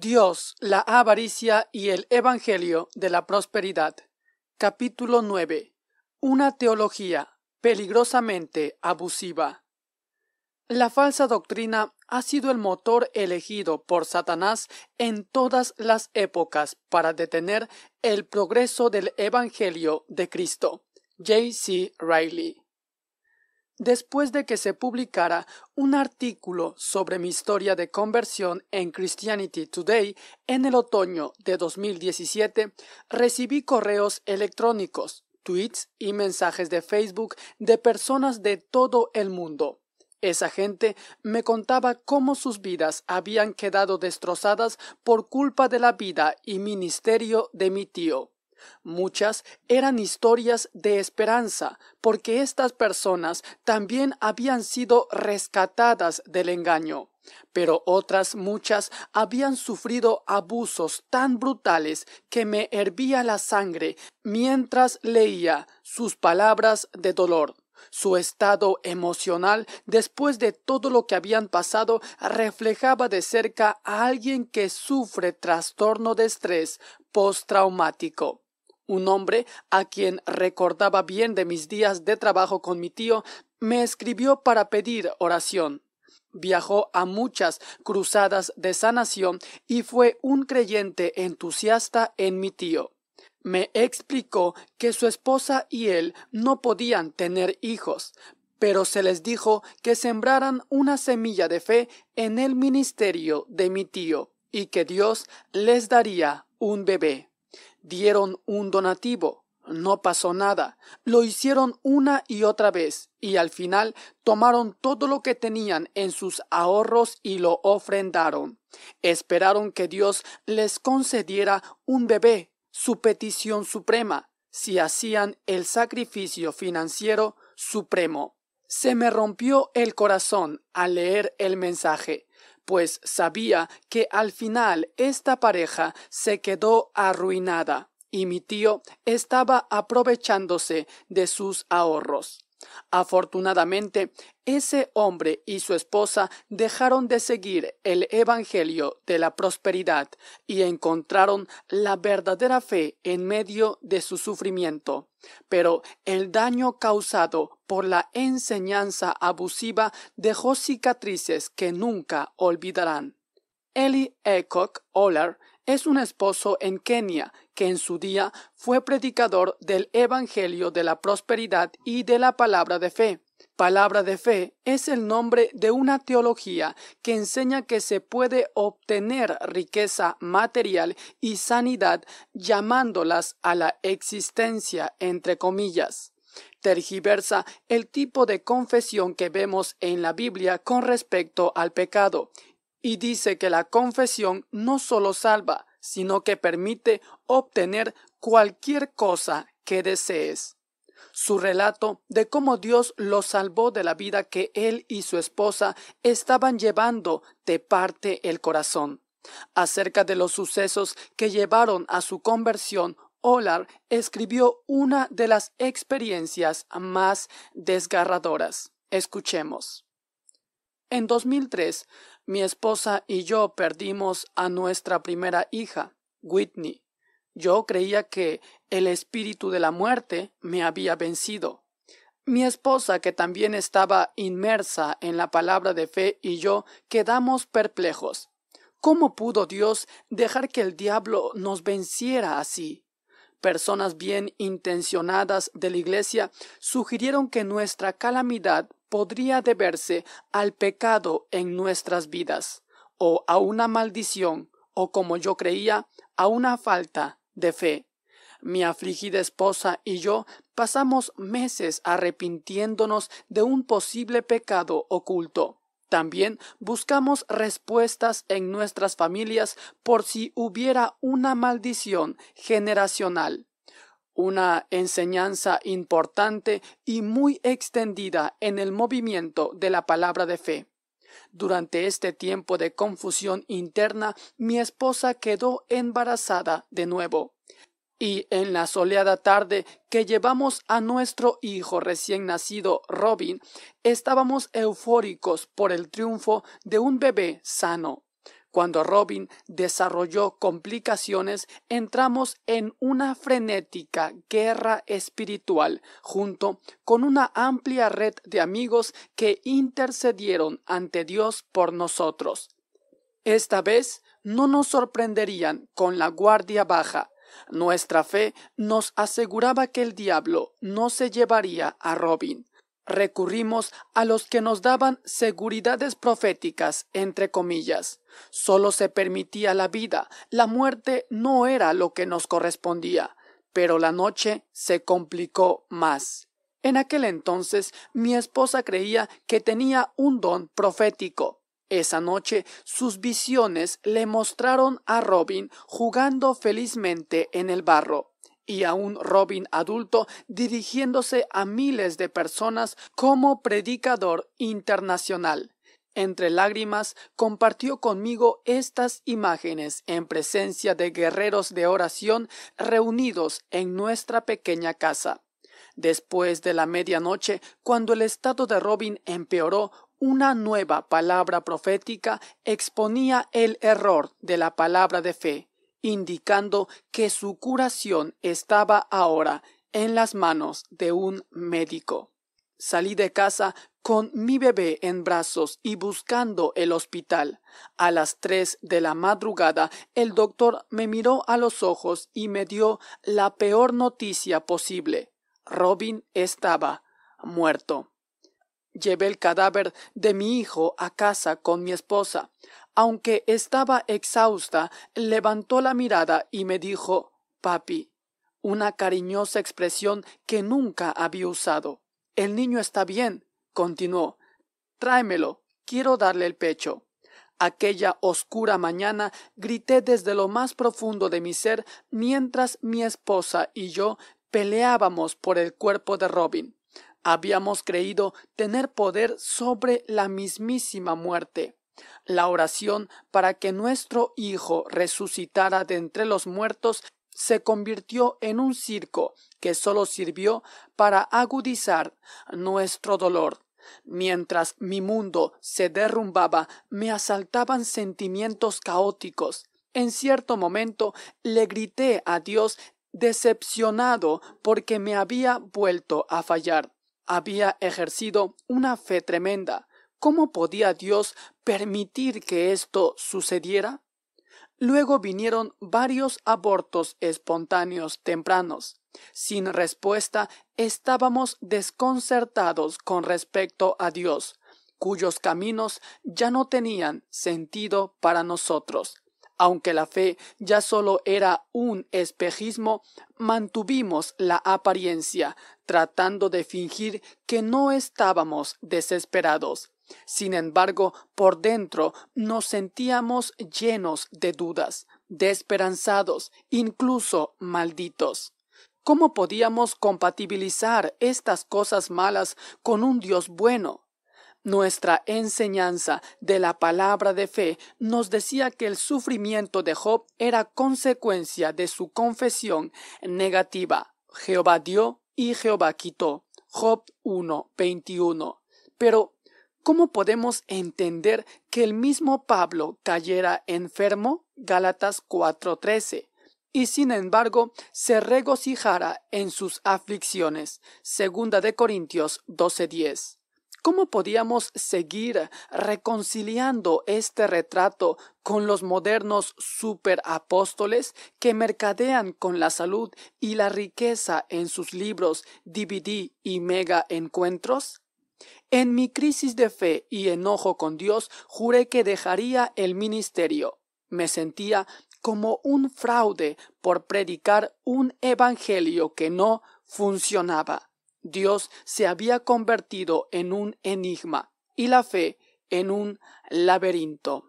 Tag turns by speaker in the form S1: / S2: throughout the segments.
S1: Dios, la avaricia y el Evangelio de la Prosperidad. Capítulo 9. Una teología peligrosamente abusiva. La falsa doctrina ha sido el motor elegido por Satanás en todas las épocas para detener el progreso del Evangelio de Cristo. J. C. Riley después de que se publicara un artículo sobre mi historia de conversión en Christianity Today en el otoño de 2017, recibí correos electrónicos, tweets y mensajes de Facebook de personas de todo el mundo. Esa gente me contaba cómo sus vidas habían quedado destrozadas por culpa de la vida y ministerio de mi tío. Muchas eran historias de esperanza, porque estas personas también habían sido rescatadas del engaño. Pero otras muchas habían sufrido abusos tan brutales que me hervía la sangre mientras leía sus palabras de dolor. Su estado emocional, después de todo lo que habían pasado, reflejaba de cerca a alguien que sufre trastorno de estrés postraumático. Un hombre, a quien recordaba bien de mis días de trabajo con mi tío, me escribió para pedir oración. Viajó a muchas cruzadas de sanación y fue un creyente entusiasta en mi tío. Me explicó que su esposa y él no podían tener hijos, pero se les dijo que sembraran una semilla de fe en el ministerio de mi tío y que Dios les daría un bebé dieron un donativo. No pasó nada. Lo hicieron una y otra vez, y al final tomaron todo lo que tenían en sus ahorros y lo ofrendaron. Esperaron que Dios les concediera un bebé, su petición suprema, si hacían el sacrificio financiero supremo. Se me rompió el corazón al leer el mensaje pues sabía que al final esta pareja se quedó arruinada y mi tío estaba aprovechándose de sus ahorros. Afortunadamente, ese hombre y su esposa dejaron de seguir el Evangelio de la prosperidad y encontraron la verdadera fe en medio de su sufrimiento. Pero el daño causado por la enseñanza abusiva dejó cicatrices que nunca olvidarán. Ellie Ecock es un esposo en Kenia, que en su día fue predicador del Evangelio de la Prosperidad y de la Palabra de Fe. Palabra de fe es el nombre de una teología que enseña que se puede obtener riqueza material y sanidad llamándolas a la existencia, entre comillas. Tergiversa el tipo de confesión que vemos en la Biblia con respecto al pecado y dice que la confesión no solo salva, sino que permite obtener cualquier cosa que desees. Su relato de cómo Dios lo salvó de la vida que él y su esposa estaban llevando te parte el corazón. Acerca de los sucesos que llevaron a su conversión, Olar escribió una de las experiencias más desgarradoras. Escuchemos. En 2003, mi esposa y yo perdimos a nuestra primera hija, Whitney. Yo creía que el espíritu de la muerte me había vencido. Mi esposa, que también estaba inmersa en la palabra de fe, y yo quedamos perplejos. ¿Cómo pudo Dios dejar que el diablo nos venciera así? Personas bien intencionadas de la Iglesia sugirieron que nuestra calamidad podría deberse al pecado en nuestras vidas, o a una maldición, o como yo creía, a una falta de fe. Mi afligida esposa y yo pasamos meses arrepintiéndonos de un posible pecado oculto. También buscamos respuestas en nuestras familias por si hubiera una maldición generacional. Una enseñanza importante y muy extendida en el movimiento de la palabra de fe. Durante este tiempo de confusión interna, mi esposa quedó embarazada de nuevo. Y en la soleada tarde que llevamos a nuestro hijo recién nacido, Robin, estábamos eufóricos por el triunfo de un bebé sano. Cuando Robin desarrolló complicaciones, entramos en una frenética guerra espiritual, junto con una amplia red de amigos que intercedieron ante Dios por nosotros. Esta vez no nos sorprenderían con la guardia baja. Nuestra fe nos aseguraba que el diablo no se llevaría a Robin recurrimos a los que nos daban seguridades proféticas, entre comillas. Solo se permitía la vida, la muerte no era lo que nos correspondía, pero la noche se complicó más. En aquel entonces mi esposa creía que tenía un don profético. Esa noche sus visiones le mostraron a Robin jugando felizmente en el barro y a un Robin adulto dirigiéndose a miles de personas como predicador internacional. Entre lágrimas compartió conmigo estas imágenes en presencia de guerreros de oración reunidos en nuestra pequeña casa. Después de la medianoche, cuando el estado de Robin empeoró, una nueva palabra profética exponía el error de la palabra de fe indicando que su curación estaba ahora en las manos de un médico. Salí de casa con mi bebé en brazos y buscando el hospital. A las tres de la madrugada el doctor me miró a los ojos y me dio la peor noticia posible. Robin estaba muerto. Llevé el cadáver de mi hijo a casa con mi esposa aunque estaba exhausta, levantó la mirada y me dijo Papi, una cariñosa expresión que nunca había usado. El niño está bien, continuó. Tráemelo, quiero darle el pecho. Aquella oscura mañana grité desde lo más profundo de mi ser mientras mi esposa y yo peleábamos por el cuerpo de Robin. Habíamos creído tener poder sobre la mismísima muerte. La oración para que nuestro Hijo resucitara de entre los muertos se convirtió en un circo que solo sirvió para agudizar nuestro dolor. Mientras mi mundo se derrumbaba, me asaltaban sentimientos caóticos. En cierto momento le grité a Dios decepcionado porque me había vuelto a fallar. Había ejercido una fe tremenda, ¿Cómo podía Dios permitir que esto sucediera? Luego vinieron varios abortos espontáneos tempranos. Sin respuesta, estábamos desconcertados con respecto a Dios, cuyos caminos ya no tenían sentido para nosotros. Aunque la fe ya solo era un espejismo, mantuvimos la apariencia, tratando de fingir que no estábamos desesperados. Sin embargo, por dentro nos sentíamos llenos de dudas, desesperanzados, incluso malditos. ¿Cómo podíamos compatibilizar estas cosas malas con un Dios bueno? Nuestra enseñanza de la palabra de fe nos decía que el sufrimiento de Job era consecuencia de su confesión negativa. Jehová dio y Jehová quitó. Job 1.21. Pero, ¿Cómo podemos entender que el mismo Pablo cayera enfermo? Gálatas 4:13 y sin embargo se regocijara en sus aflicciones. Segunda de Corintios 12:10. ¿Cómo podíamos seguir reconciliando este retrato con los modernos superapóstoles que mercadean con la salud y la riqueza en sus libros, DVD y mega encuentros? En mi crisis de fe y enojo con Dios, juré que dejaría el ministerio. Me sentía como un fraude por predicar un evangelio que no funcionaba. Dios se había convertido en un enigma y la fe en un laberinto.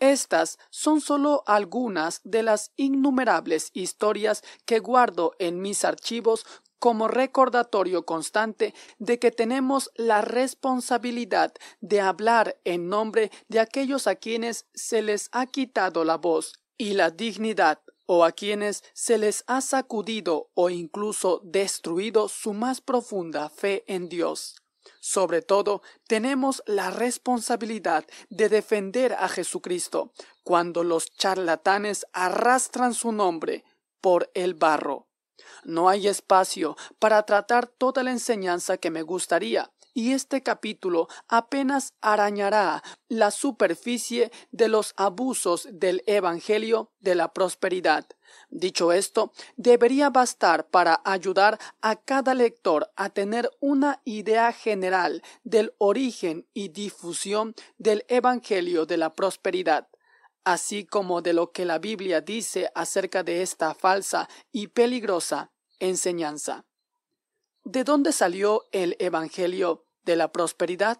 S1: Estas son solo algunas de las innumerables historias que guardo en mis archivos como recordatorio constante de que tenemos la responsabilidad de hablar en nombre de aquellos a quienes se les ha quitado la voz y la dignidad o a quienes se les ha sacudido o incluso destruido su más profunda fe en Dios. Sobre todo, tenemos la responsabilidad de defender a Jesucristo cuando los charlatanes arrastran su nombre por el barro. No hay espacio para tratar toda la enseñanza que me gustaría, y este capítulo apenas arañará la superficie de los abusos del Evangelio de la Prosperidad. Dicho esto, debería bastar para ayudar a cada lector a tener una idea general del origen y difusión del Evangelio de la Prosperidad así como de lo que la Biblia dice acerca de esta falsa y peligrosa enseñanza. ¿De dónde salió el Evangelio de la Prosperidad?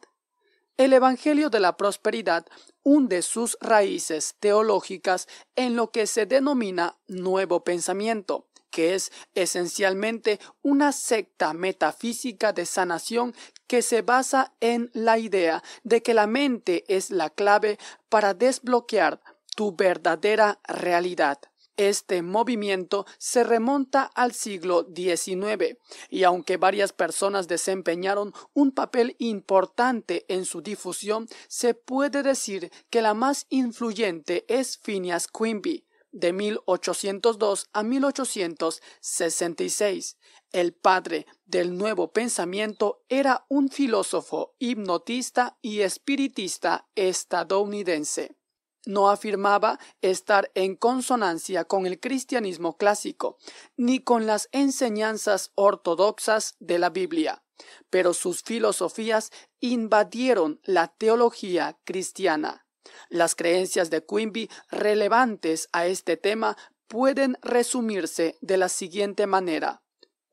S1: El Evangelio de la Prosperidad hunde sus raíces teológicas en lo que se denomina nuevo pensamiento, que es esencialmente una secta metafísica de sanación que se basa en la idea de que la mente es la clave para desbloquear tu verdadera realidad. Este movimiento se remonta al siglo XIX y aunque varias personas desempeñaron un papel importante en su difusión, se puede decir que la más influyente es Phineas Quimby, de 1802 a 1866. El padre del nuevo pensamiento era un filósofo, hipnotista y espiritista estadounidense no afirmaba estar en consonancia con el cristianismo clásico, ni con las enseñanzas ortodoxas de la Biblia, pero sus filosofías invadieron la teología cristiana. Las creencias de Quimby relevantes a este tema pueden resumirse de la siguiente manera.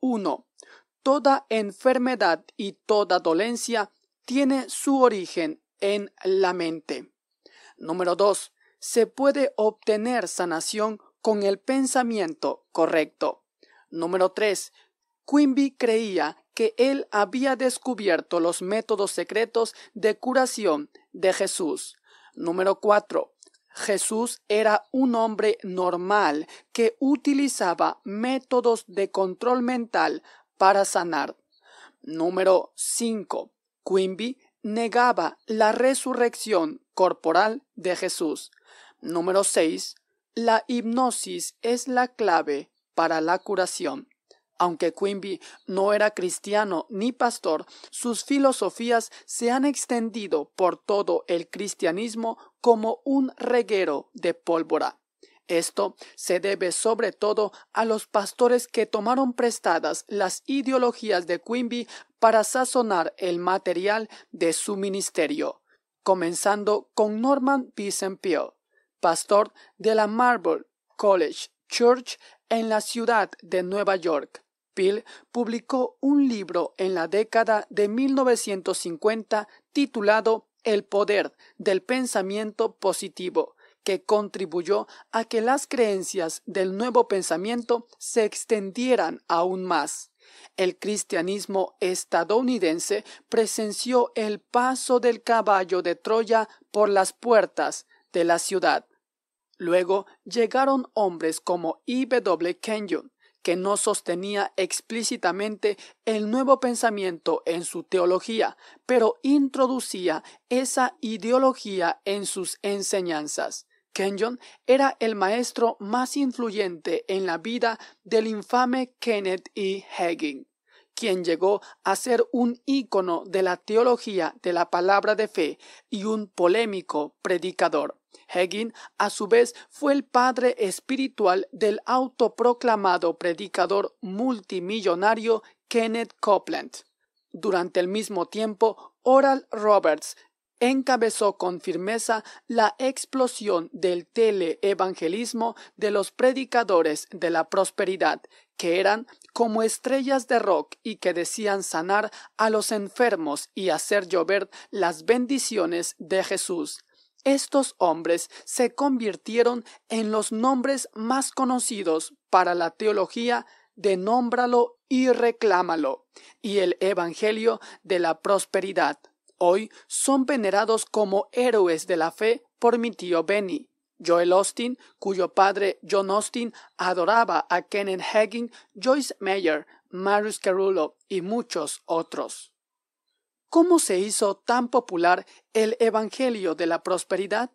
S1: 1. Toda enfermedad y toda dolencia tiene su origen en la mente. Número 2. Se puede obtener sanación con el pensamiento correcto. Número 3. Quimby creía que él había descubierto los métodos secretos de curación de Jesús. Número 4. Jesús era un hombre normal que utilizaba métodos de control mental para sanar. Número 5. Quimby negaba la resurrección corporal de Jesús. Número 6. La hipnosis es la clave para la curación. Aunque Quimby no era cristiano ni pastor, sus filosofías se han extendido por todo el cristianismo como un reguero de pólvora. Esto se debe sobre todo a los pastores que tomaron prestadas las ideologías de Quimby para sazonar el material de su ministerio comenzando con Norman Vincent Peale, pastor de la Marble College Church en la ciudad de Nueva York. Peale publicó un libro en la década de 1950 titulado El poder del pensamiento positivo, que contribuyó a que las creencias del nuevo pensamiento se extendieran aún más. El cristianismo estadounidense presenció el paso del caballo de Troya por las puertas de la ciudad. Luego llegaron hombres como I. W. Kenyon, que no sostenía explícitamente el nuevo pensamiento en su teología, pero introducía esa ideología en sus enseñanzas. Kenyon era el maestro más influyente en la vida del infame Kenneth E. Hagin, quien llegó a ser un ícono de la teología de la palabra de fe y un polémico predicador. Hagin, a su vez, fue el padre espiritual del autoproclamado predicador multimillonario Kenneth Copeland. Durante el mismo tiempo, Oral Roberts encabezó con firmeza la explosión del teleevangelismo de los predicadores de la prosperidad, que eran como estrellas de rock y que decían sanar a los enfermos y hacer llover las bendiciones de Jesús. Estos hombres se convirtieron en los nombres más conocidos para la teología de nómbralo y reclámalo, y el Evangelio de la prosperidad hoy son venerados como héroes de la fe por mi tío Benny. Joel Austin, cuyo padre John Austin adoraba a Kenneth Hagin, Joyce Meyer, Marius Carullo y muchos otros. ¿Cómo se hizo tan popular el Evangelio de la Prosperidad?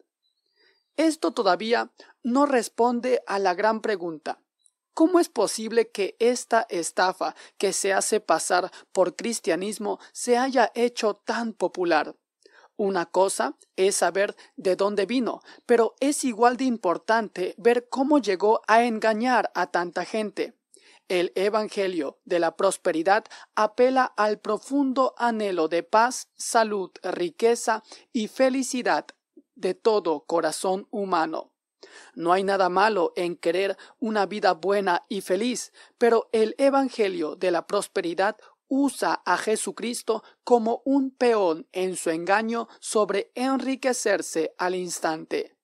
S1: Esto todavía no responde a la gran pregunta ¿Cómo es posible que esta estafa que se hace pasar por cristianismo se haya hecho tan popular? Una cosa es saber de dónde vino, pero es igual de importante ver cómo llegó a engañar a tanta gente. El Evangelio de la Prosperidad apela al profundo anhelo de paz, salud, riqueza y felicidad de todo corazón humano. No hay nada malo en querer una vida buena y feliz, pero el Evangelio de la Prosperidad usa a Jesucristo como un peón en su engaño sobre enriquecerse al instante.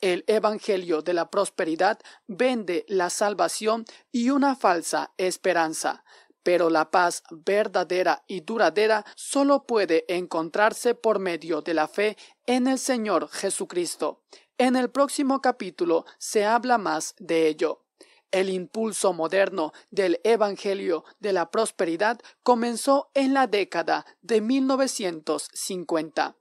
S1: El Evangelio de la Prosperidad vende la salvación y una falsa esperanza, pero la paz verdadera y duradera solo puede encontrarse por medio de la fe en el Señor Jesucristo. En el próximo capítulo se habla más de ello. El impulso moderno del Evangelio de la Prosperidad comenzó en la década de 1950.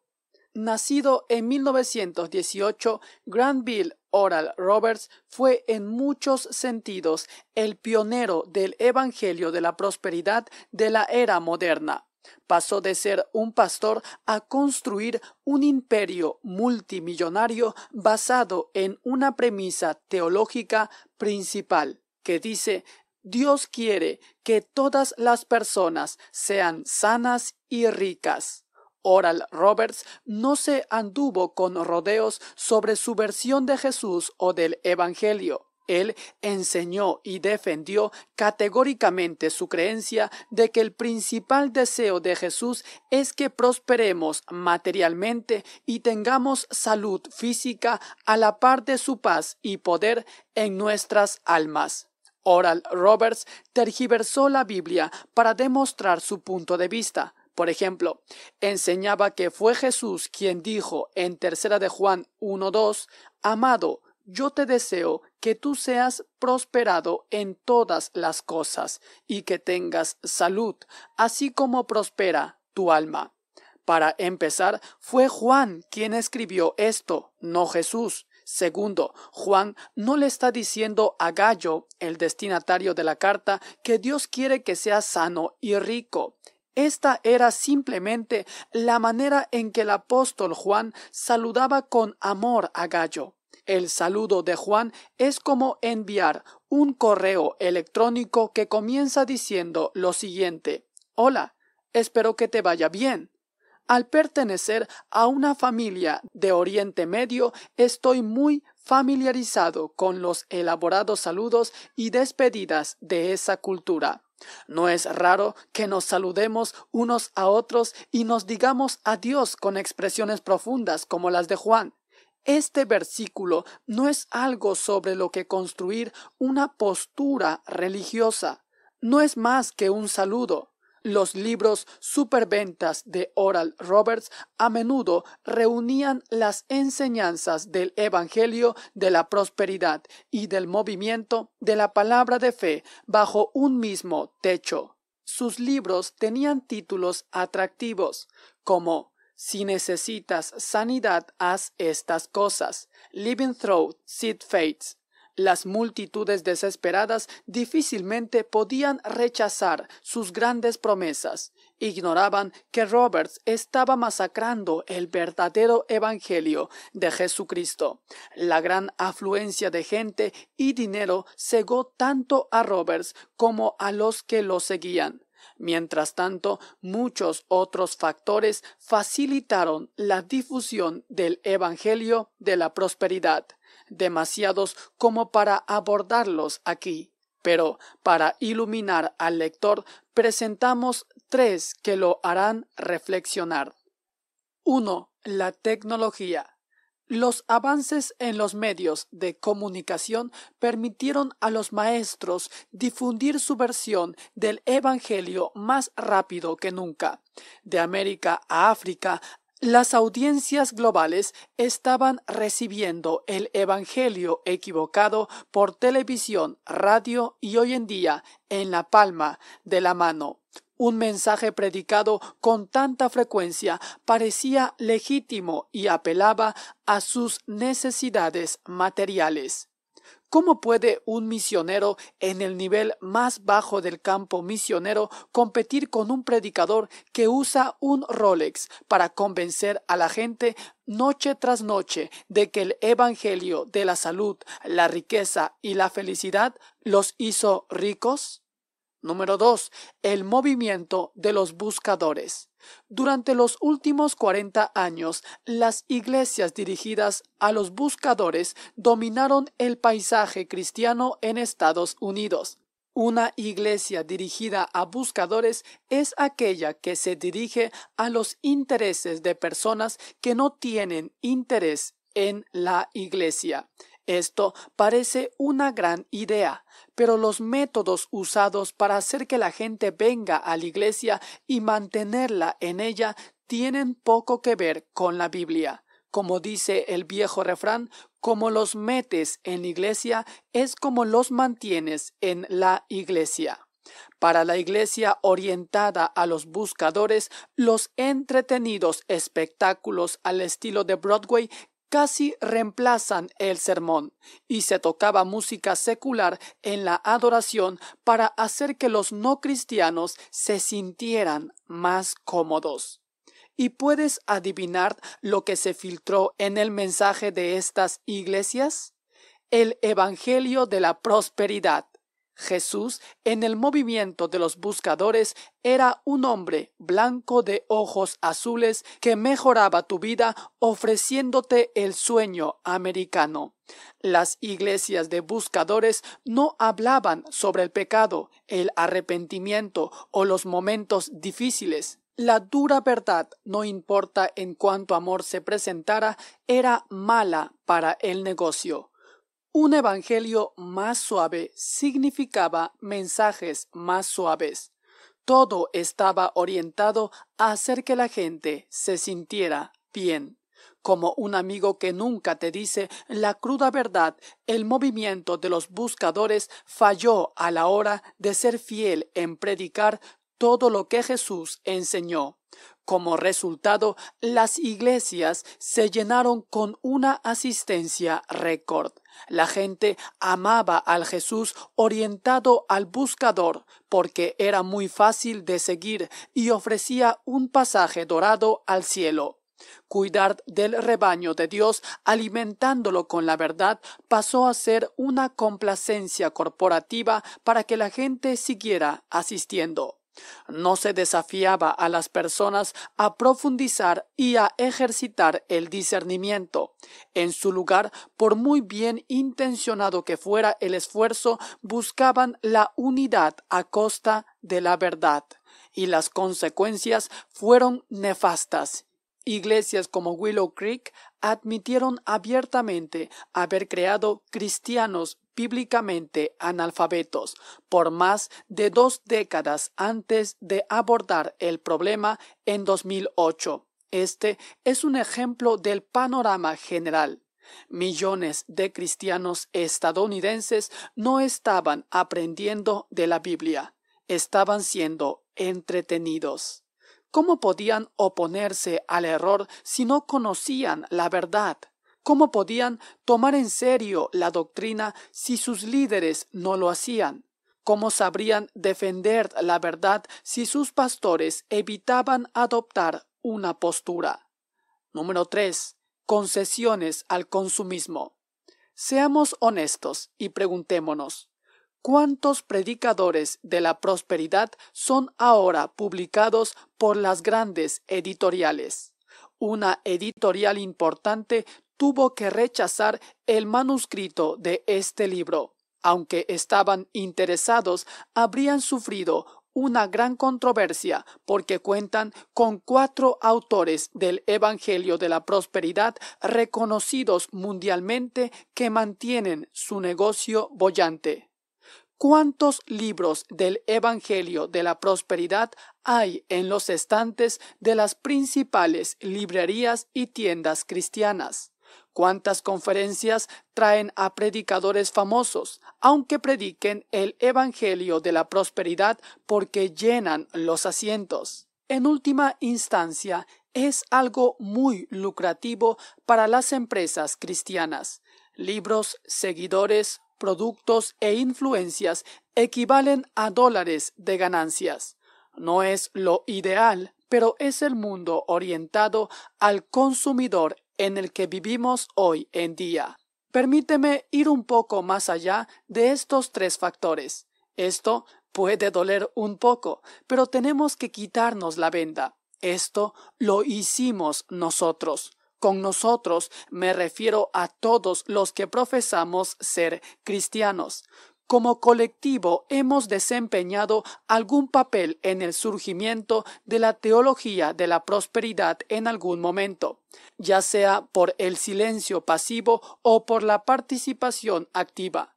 S1: Nacido en 1918, Granville Oral Roberts fue en muchos sentidos el pionero del Evangelio de la Prosperidad de la era moderna. Pasó de ser un pastor a construir un imperio multimillonario basado en una premisa teológica principal que dice Dios quiere que todas las personas sean sanas y ricas. Oral Roberts no se anduvo con rodeos sobre su versión de Jesús o del Evangelio. Él enseñó y defendió categóricamente su creencia de que el principal deseo de Jesús es que prosperemos materialmente y tengamos salud física a la par de su paz y poder en nuestras almas. Oral Roberts tergiversó la Biblia para demostrar su punto de vista. Por ejemplo, enseñaba que fue Jesús quien dijo en tercera de Juan 1:2, Amado, yo te deseo que tú seas prosperado en todas las cosas y que tengas salud, así como prospera tu alma. Para empezar, fue Juan quien escribió esto, no Jesús. Segundo, Juan no le está diciendo a Gallo, el destinatario de la carta, que Dios quiere que sea sano y rico. Esta era simplemente la manera en que el apóstol Juan saludaba con amor a Gallo. El saludo de Juan es como enviar un correo electrónico que comienza diciendo lo siguiente Hola, espero que te vaya bien. Al pertenecer a una familia de Oriente Medio, estoy muy familiarizado con los elaborados saludos y despedidas de esa cultura. No es raro que nos saludemos unos a otros y nos digamos adiós con expresiones profundas como las de Juan. Este versículo no es algo sobre lo que construir una postura religiosa, no es más que un saludo. Los libros superventas de Oral Roberts a menudo reunían las enseñanzas del Evangelio de la Prosperidad y del movimiento de la palabra de fe bajo un mismo techo. Sus libros tenían títulos atractivos como si necesitas sanidad, haz estas cosas. Living Through Sid Fates. Las multitudes desesperadas difícilmente podían rechazar sus grandes promesas. Ignoraban que Roberts estaba masacrando el verdadero Evangelio de Jesucristo. La gran afluencia de gente y dinero cegó tanto a Roberts como a los que lo seguían. Mientras tanto, muchos otros factores facilitaron la difusión del Evangelio de la Prosperidad, demasiados como para abordarlos aquí. Pero para iluminar al lector presentamos tres que lo harán reflexionar. 1. La tecnología. Los avances en los medios de comunicación permitieron a los maestros difundir su versión del Evangelio más rápido que nunca. De América a África, las audiencias globales estaban recibiendo el Evangelio equivocado por televisión, radio y hoy en día en la palma de la mano. Un mensaje predicado con tanta frecuencia parecía legítimo y apelaba a sus necesidades materiales. ¿Cómo puede un misionero en el nivel más bajo del campo misionero competir con un predicador que usa un Rolex para convencer a la gente noche tras noche de que el Evangelio de la salud, la riqueza y la felicidad los hizo ricos? Número 2. El movimiento de los buscadores. Durante los últimos 40 años, las iglesias dirigidas a los buscadores dominaron el paisaje cristiano en Estados Unidos. Una iglesia dirigida a buscadores es aquella que se dirige a los intereses de personas que no tienen interés en la iglesia. Esto parece una gran idea, pero los métodos usados para hacer que la gente venga a la iglesia y mantenerla en ella tienen poco que ver con la Biblia. Como dice el viejo refrán, como los metes en la iglesia es como los mantienes en la iglesia. Para la iglesia orientada a los buscadores, los entretenidos espectáculos al estilo de Broadway casi reemplazan el sermón, y se tocaba música secular en la adoración para hacer que los no cristianos se sintieran más cómodos. ¿Y puedes adivinar lo que se filtró en el mensaje de estas iglesias? El Evangelio de la Prosperidad. Jesús, en el movimiento de los buscadores, era un hombre blanco de ojos azules que mejoraba tu vida ofreciéndote el sueño americano. Las iglesias de buscadores no hablaban sobre el pecado, el arrepentimiento o los momentos difíciles. La dura verdad, no importa en cuánto amor se presentara, era mala para el negocio. Un evangelio más suave significaba mensajes más suaves. Todo estaba orientado a hacer que la gente se sintiera bien. Como un amigo que nunca te dice la cruda verdad, el movimiento de los buscadores falló a la hora de ser fiel en predicar todo lo que Jesús enseñó. Como resultado, las iglesias se llenaron con una asistencia récord. La gente amaba al Jesús orientado al buscador, porque era muy fácil de seguir y ofrecía un pasaje dorado al cielo. Cuidar del rebaño de Dios, alimentándolo con la verdad, pasó a ser una complacencia corporativa para que la gente siguiera asistiendo. No se desafiaba a las personas a profundizar y a ejercitar el discernimiento. En su lugar, por muy bien intencionado que fuera el esfuerzo, buscaban la unidad a costa de la verdad, y las consecuencias fueron nefastas. Iglesias como Willow Creek admitieron abiertamente haber creado cristianos bíblicamente analfabetos por más de dos décadas antes de abordar el problema en 2008. Este es un ejemplo del panorama general. Millones de cristianos estadounidenses no estaban aprendiendo de la Biblia, estaban siendo entretenidos. ¿Cómo podían oponerse al error si no conocían la verdad? ¿Cómo podían tomar en serio la doctrina si sus líderes no lo hacían? ¿Cómo sabrían defender la verdad si sus pastores evitaban adoptar una postura? Número 3. Concesiones al consumismo. Seamos honestos y preguntémonos, ¿cuántos predicadores de la prosperidad son ahora publicados por las grandes editoriales? Una editorial importante tuvo que rechazar el manuscrito de este libro. Aunque estaban interesados, habrían sufrido una gran controversia porque cuentan con cuatro autores del Evangelio de la Prosperidad reconocidos mundialmente que mantienen su negocio bollante. ¿Cuántos libros del Evangelio de la Prosperidad hay en los estantes de las principales librerías y tiendas cristianas? ¿Cuántas conferencias traen a predicadores famosos, aunque prediquen el Evangelio de la Prosperidad porque llenan los asientos? En última instancia, es algo muy lucrativo para las empresas cristianas. Libros, seguidores, productos e influencias equivalen a dólares de ganancias. No es lo ideal, pero es el mundo orientado al consumidor en el que vivimos hoy en día. Permíteme ir un poco más allá de estos tres factores. Esto puede doler un poco, pero tenemos que quitarnos la venda. Esto lo hicimos nosotros. Con nosotros me refiero a todos los que profesamos ser cristianos como colectivo hemos desempeñado algún papel en el surgimiento de la teología de la prosperidad en algún momento, ya sea por el silencio pasivo o por la participación activa.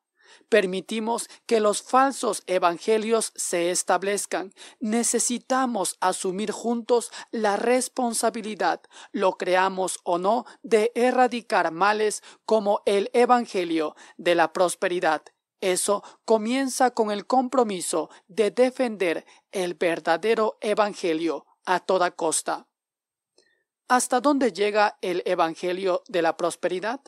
S1: Permitimos que los falsos evangelios se establezcan. Necesitamos asumir juntos la responsabilidad, lo creamos o no, de erradicar males como el evangelio de la prosperidad eso comienza con el compromiso de defender el verdadero Evangelio a toda costa. ¿Hasta dónde llega el Evangelio de la Prosperidad?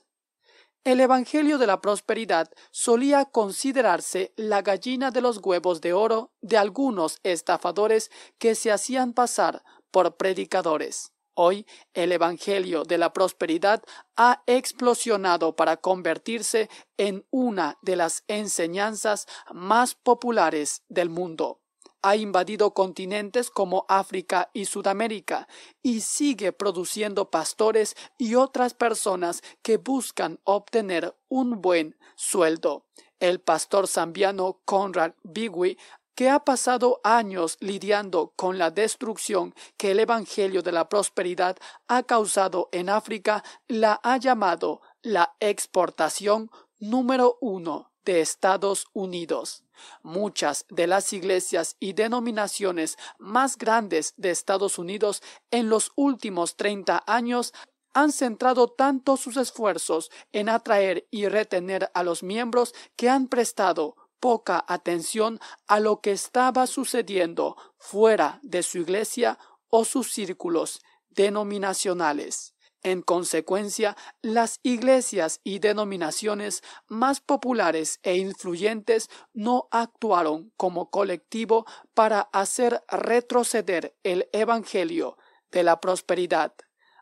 S1: El Evangelio de la Prosperidad solía considerarse la gallina de los huevos de oro de algunos estafadores que se hacían pasar por predicadores. Hoy el Evangelio de la Prosperidad ha explosionado para convertirse en una de las enseñanzas más populares del mundo. Ha invadido continentes como África y Sudamérica y sigue produciendo pastores y otras personas que buscan obtener un buen sueldo. El pastor zambiano Conrad Bigwi que ha pasado años lidiando con la destrucción que el Evangelio de la Prosperidad ha causado en África, la ha llamado la exportación número uno de Estados Unidos. Muchas de las iglesias y denominaciones más grandes de Estados Unidos en los últimos 30 años han centrado tanto sus esfuerzos en atraer y retener a los miembros que han prestado poca atención a lo que estaba sucediendo fuera de su iglesia o sus círculos denominacionales. En consecuencia, las iglesias y denominaciones más populares e influyentes no actuaron como colectivo para hacer retroceder el Evangelio de la prosperidad.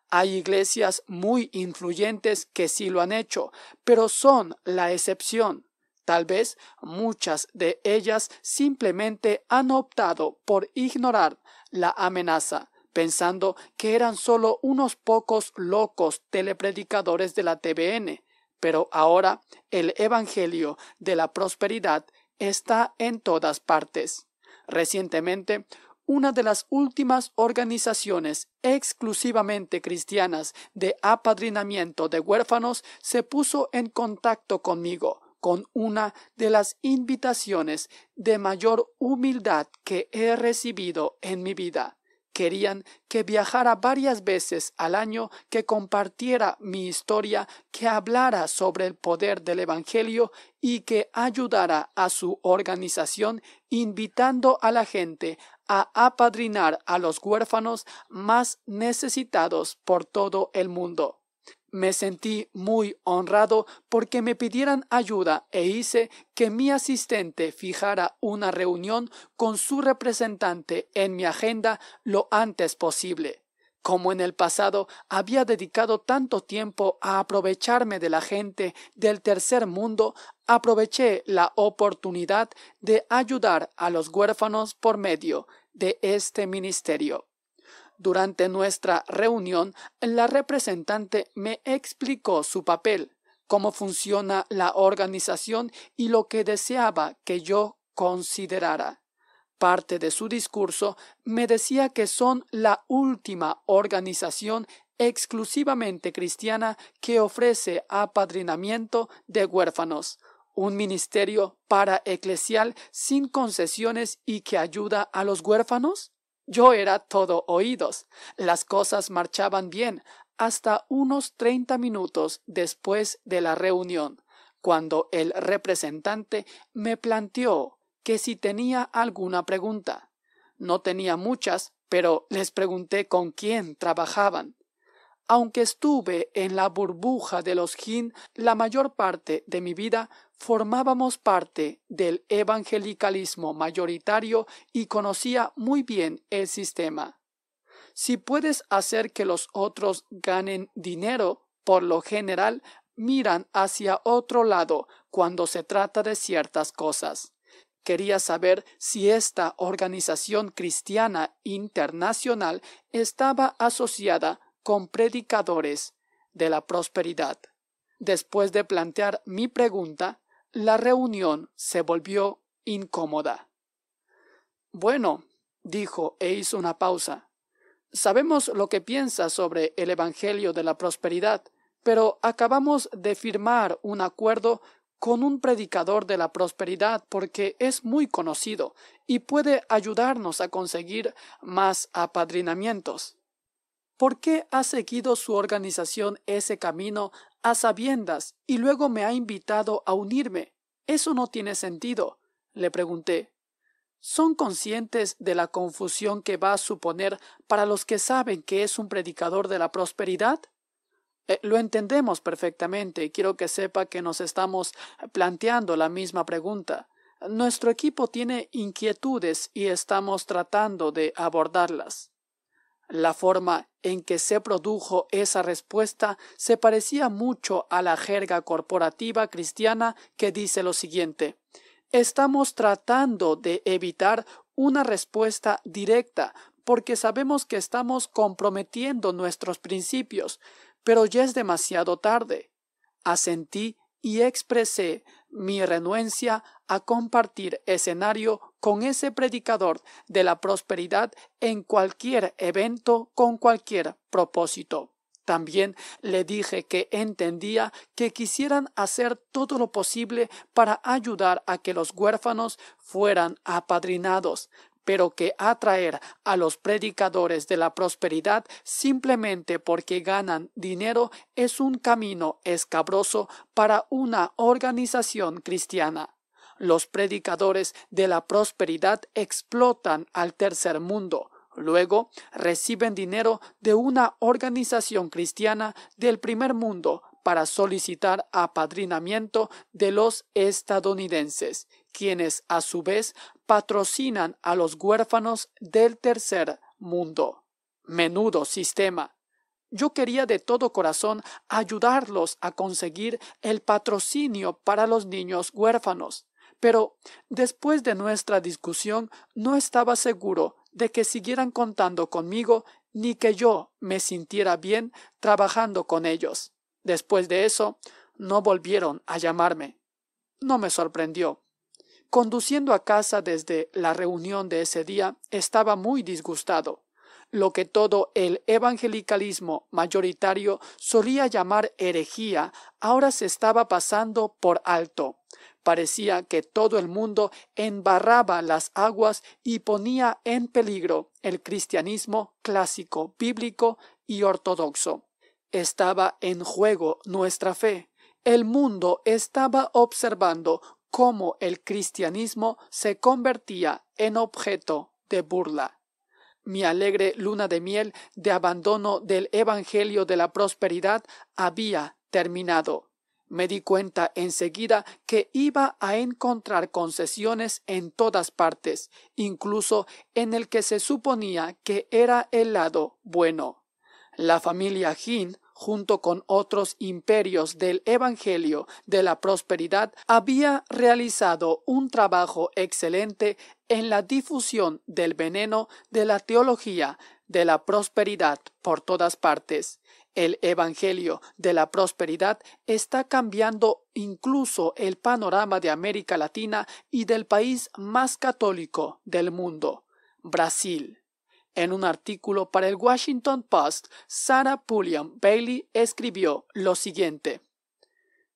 S1: Hay iglesias muy influyentes que sí lo han hecho, pero son la excepción. Tal vez muchas de ellas simplemente han optado por ignorar la amenaza, pensando que eran solo unos pocos locos telepredicadores de la TVN. Pero ahora el Evangelio de la Prosperidad está en todas partes. Recientemente, una de las últimas organizaciones exclusivamente cristianas de apadrinamiento de huérfanos se puso en contacto conmigo con una de las invitaciones de mayor humildad que he recibido en mi vida. Querían que viajara varias veces al año, que compartiera mi historia, que hablara sobre el poder del Evangelio y que ayudara a su organización invitando a la gente a apadrinar a los huérfanos más necesitados por todo el mundo. Me sentí muy honrado porque me pidieran ayuda e hice que mi asistente fijara una reunión con su representante en mi agenda lo antes posible. Como en el pasado había dedicado tanto tiempo a aprovecharme de la gente del tercer mundo, aproveché la oportunidad de ayudar a los huérfanos por medio de este ministerio. Durante nuestra reunión, la representante me explicó su papel, cómo funciona la organización y lo que deseaba que yo considerara. Parte de su discurso me decía que son la última organización exclusivamente cristiana que ofrece apadrinamiento de huérfanos, un ministerio para eclesial sin concesiones y que ayuda a los huérfanos? Yo era todo oídos. Las cosas marchaban bien hasta unos treinta minutos después de la reunión, cuando el representante me planteó que si tenía alguna pregunta. No tenía muchas, pero les pregunté con quién trabajaban. Aunque estuve en la burbuja de los gin la mayor parte de mi vida, formábamos parte del evangelicalismo mayoritario y conocía muy bien el sistema. Si puedes hacer que los otros ganen dinero, por lo general miran hacia otro lado cuando se trata de ciertas cosas. Quería saber si esta organización cristiana internacional estaba asociada con predicadores de la prosperidad. Después de plantear mi pregunta, la reunión se volvió incómoda. Bueno, dijo e hizo una pausa. Sabemos lo que piensa sobre el Evangelio de la Prosperidad, pero acabamos de firmar un acuerdo con un predicador de la prosperidad porque es muy conocido y puede ayudarnos a conseguir más apadrinamientos. ¿Por qué ha seguido su organización ese camino a sabiendas y luego me ha invitado a unirme. Eso no tiene sentido, le pregunté. ¿Son conscientes de la confusión que va a suponer para los que saben que es un predicador de la prosperidad? Eh, lo entendemos perfectamente y quiero que sepa que nos estamos planteando la misma pregunta. Nuestro equipo tiene inquietudes y estamos tratando de abordarlas. La forma en que se produjo esa respuesta se parecía mucho a la jerga corporativa cristiana que dice lo siguiente Estamos tratando de evitar una respuesta directa porque sabemos que estamos comprometiendo nuestros principios, pero ya es demasiado tarde. Asentí y expresé mi renuencia a compartir escenario con ese predicador de la prosperidad en cualquier evento, con cualquier propósito. También le dije que entendía que quisieran hacer todo lo posible para ayudar a que los huérfanos fueran apadrinados, pero que atraer a los predicadores de la prosperidad simplemente porque ganan dinero es un camino escabroso para una organización cristiana los predicadores de la prosperidad explotan al tercer mundo. Luego reciben dinero de una organización cristiana del primer mundo para solicitar apadrinamiento de los estadounidenses, quienes a su vez patrocinan a los huérfanos del tercer mundo. Menudo sistema. Yo quería de todo corazón ayudarlos a conseguir el patrocinio para los niños huérfanos, pero después de nuestra discusión no estaba seguro de que siguieran contando conmigo ni que yo me sintiera bien trabajando con ellos. Después de eso, no volvieron a llamarme. No me sorprendió. Conduciendo a casa desde la reunión de ese día, estaba muy disgustado. Lo que todo el evangelicalismo mayoritario solía llamar herejía, ahora se estaba pasando por alto. Parecía que todo el mundo embarraba las aguas y ponía en peligro el cristianismo clásico, bíblico y ortodoxo. Estaba en juego nuestra fe. El mundo estaba observando cómo el cristianismo se convertía en objeto de burla. Mi alegre luna de miel de abandono del Evangelio de la Prosperidad había terminado. Me di cuenta enseguida que iba a encontrar concesiones en todas partes, incluso en el que se suponía que era el lado bueno. La familia Hin, junto con otros imperios del Evangelio de la Prosperidad, había realizado un trabajo excelente en la difusión del veneno de la teología de la prosperidad por todas partes. El Evangelio de la Prosperidad está cambiando incluso el panorama de América Latina y del país más católico del mundo, Brasil. En un artículo para el Washington Post, Sarah Pulliam Bailey escribió lo siguiente.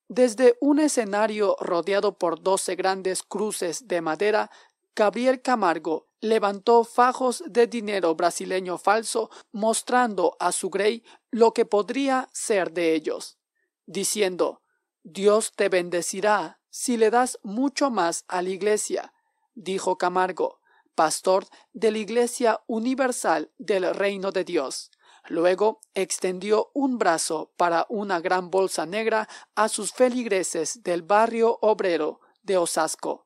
S1: Desde un escenario rodeado por doce grandes cruces de madera, Gabriel Camargo levantó fajos de dinero brasileño falso mostrando a su grey lo que podría ser de ellos, diciendo Dios te bendecirá si le das mucho más a la Iglesia, dijo Camargo, pastor de la Iglesia Universal del Reino de Dios. Luego extendió un brazo para una gran bolsa negra a sus feligreses del barrio obrero de Osasco.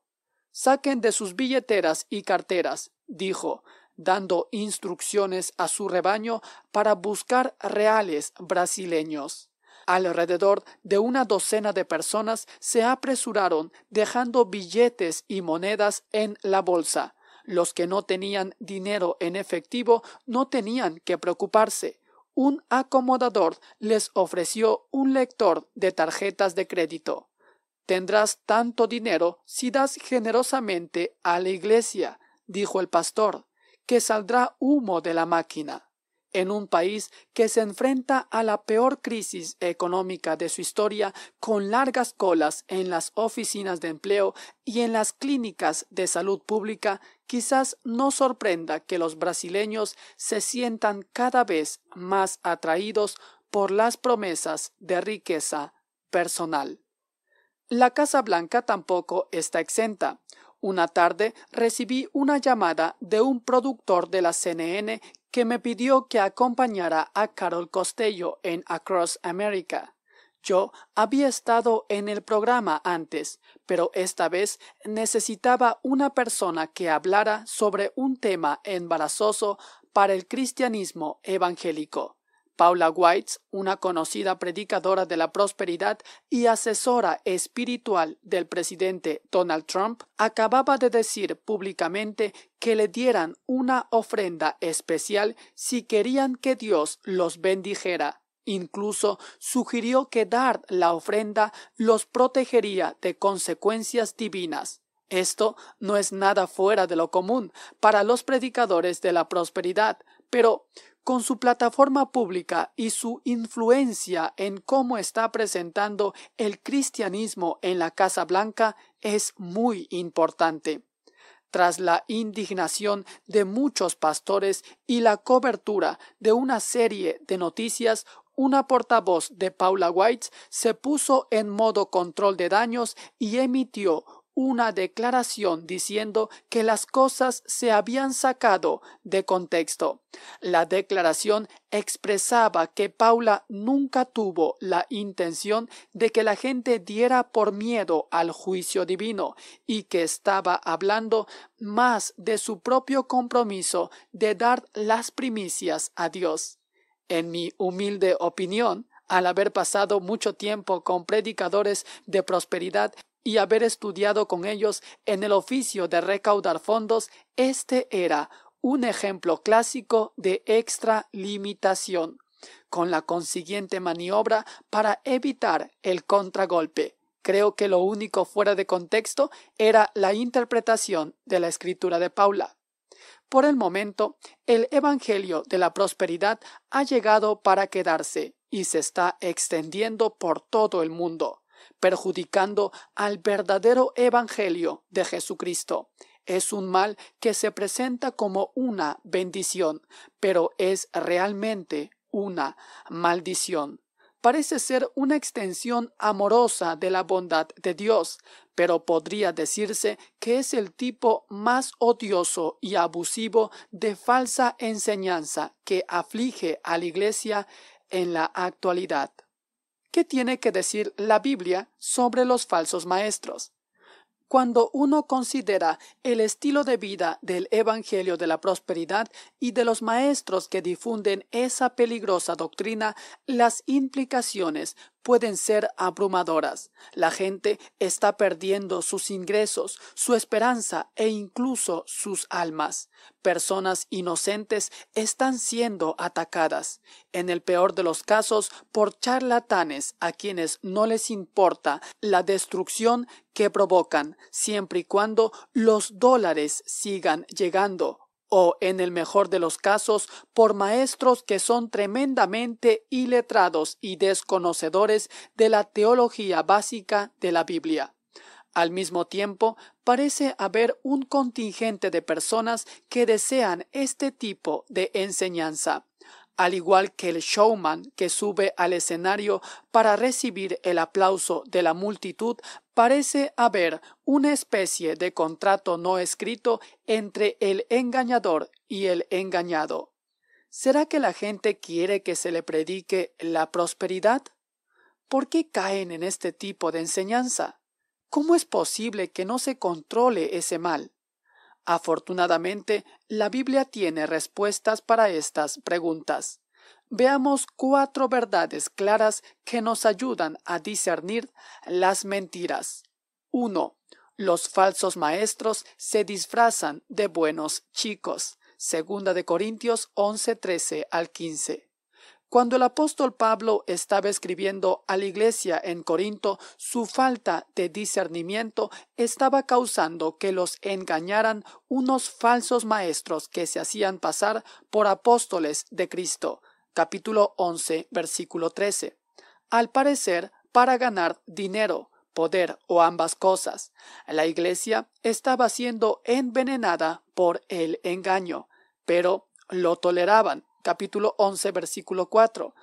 S1: Saquen de sus billeteras y carteras, dijo, dando instrucciones a su rebaño para buscar reales brasileños. Alrededor de una docena de personas se apresuraron dejando billetes y monedas en la bolsa. Los que no tenían dinero en efectivo no tenían que preocuparse. Un acomodador les ofreció un lector de tarjetas de crédito. Tendrás tanto dinero si das generosamente a la iglesia, dijo el pastor, que saldrá humo de la máquina. En un país que se enfrenta a la peor crisis económica de su historia, con largas colas en las oficinas de empleo y en las clínicas de salud pública, quizás no sorprenda que los brasileños se sientan cada vez más atraídos por las promesas de riqueza personal. La Casa Blanca tampoco está exenta. Una tarde recibí una llamada de un productor de la CNN que me pidió que acompañara a Carol Costello en Across America. Yo había estado en el programa antes, pero esta vez necesitaba una persona que hablara sobre un tema embarazoso para el cristianismo evangélico. Paula White, una conocida predicadora de la prosperidad y asesora espiritual del presidente Donald Trump, acababa de decir públicamente que le dieran una ofrenda especial si querían que Dios los bendijera. Incluso sugirió que dar la ofrenda los protegería de consecuencias divinas. Esto no es nada fuera de lo común para los predicadores de la prosperidad, pero con su plataforma pública y su influencia en cómo está presentando el cristianismo en la Casa Blanca es muy importante. Tras la indignación de muchos pastores y la cobertura de una serie de noticias, una portavoz de Paula White se puso en modo control de daños y emitió una declaración diciendo que las cosas se habían sacado de contexto. La declaración expresaba que Paula nunca tuvo la intención de que la gente diera por miedo al juicio divino y que estaba hablando más de su propio compromiso de dar las primicias a Dios. En mi humilde opinión, al haber pasado mucho tiempo con predicadores de prosperidad y haber estudiado con ellos en el oficio de recaudar fondos, este era un ejemplo clásico de extralimitación, con la consiguiente maniobra para evitar el contragolpe. Creo que lo único fuera de contexto era la interpretación de la escritura de Paula. Por el momento, el Evangelio de la Prosperidad ha llegado para quedarse y se está extendiendo por todo el mundo perjudicando al verdadero Evangelio de Jesucristo. Es un mal que se presenta como una bendición, pero es realmente una maldición. Parece ser una extensión amorosa de la bondad de Dios, pero podría decirse que es el tipo más odioso y abusivo de falsa enseñanza que aflige a la Iglesia en la actualidad. ¿Qué tiene que decir la Biblia sobre los falsos maestros? Cuando uno considera el estilo de vida del Evangelio de la Prosperidad y de los maestros que difunden esa peligrosa doctrina, las implicaciones pueden ser abrumadoras. La gente está perdiendo sus ingresos, su esperanza e incluso sus almas. Personas inocentes están siendo atacadas, en el peor de los casos, por charlatanes a quienes no les importa la destrucción que provocan, siempre y cuando los dólares sigan llegando o, en el mejor de los casos, por maestros que son tremendamente iletrados y desconocedores de la teología básica de la Biblia. Al mismo tiempo, parece haber un contingente de personas que desean este tipo de enseñanza al igual que el showman que sube al escenario para recibir el aplauso de la multitud, parece haber una especie de contrato no escrito entre el engañador y el engañado. ¿Será que la gente quiere que se le predique la prosperidad? ¿Por qué caen en este tipo de enseñanza? ¿Cómo es posible que no se controle ese mal? Afortunadamente, la Biblia tiene respuestas para estas preguntas. Veamos cuatro verdades claras que nos ayudan a discernir las mentiras. 1. Los falsos maestros se disfrazan de buenos chicos. Segunda de Corintios 11:13 al 15. Cuando el apóstol Pablo estaba escribiendo a la iglesia en Corinto, su falta de discernimiento estaba causando que los engañaran unos falsos maestros que se hacían pasar por apóstoles de Cristo. Capítulo 11, versículo 13. Al parecer, para ganar dinero, poder o ambas cosas. La iglesia estaba siendo envenenada por el engaño, pero lo toleraban capítulo 11, versículo 4.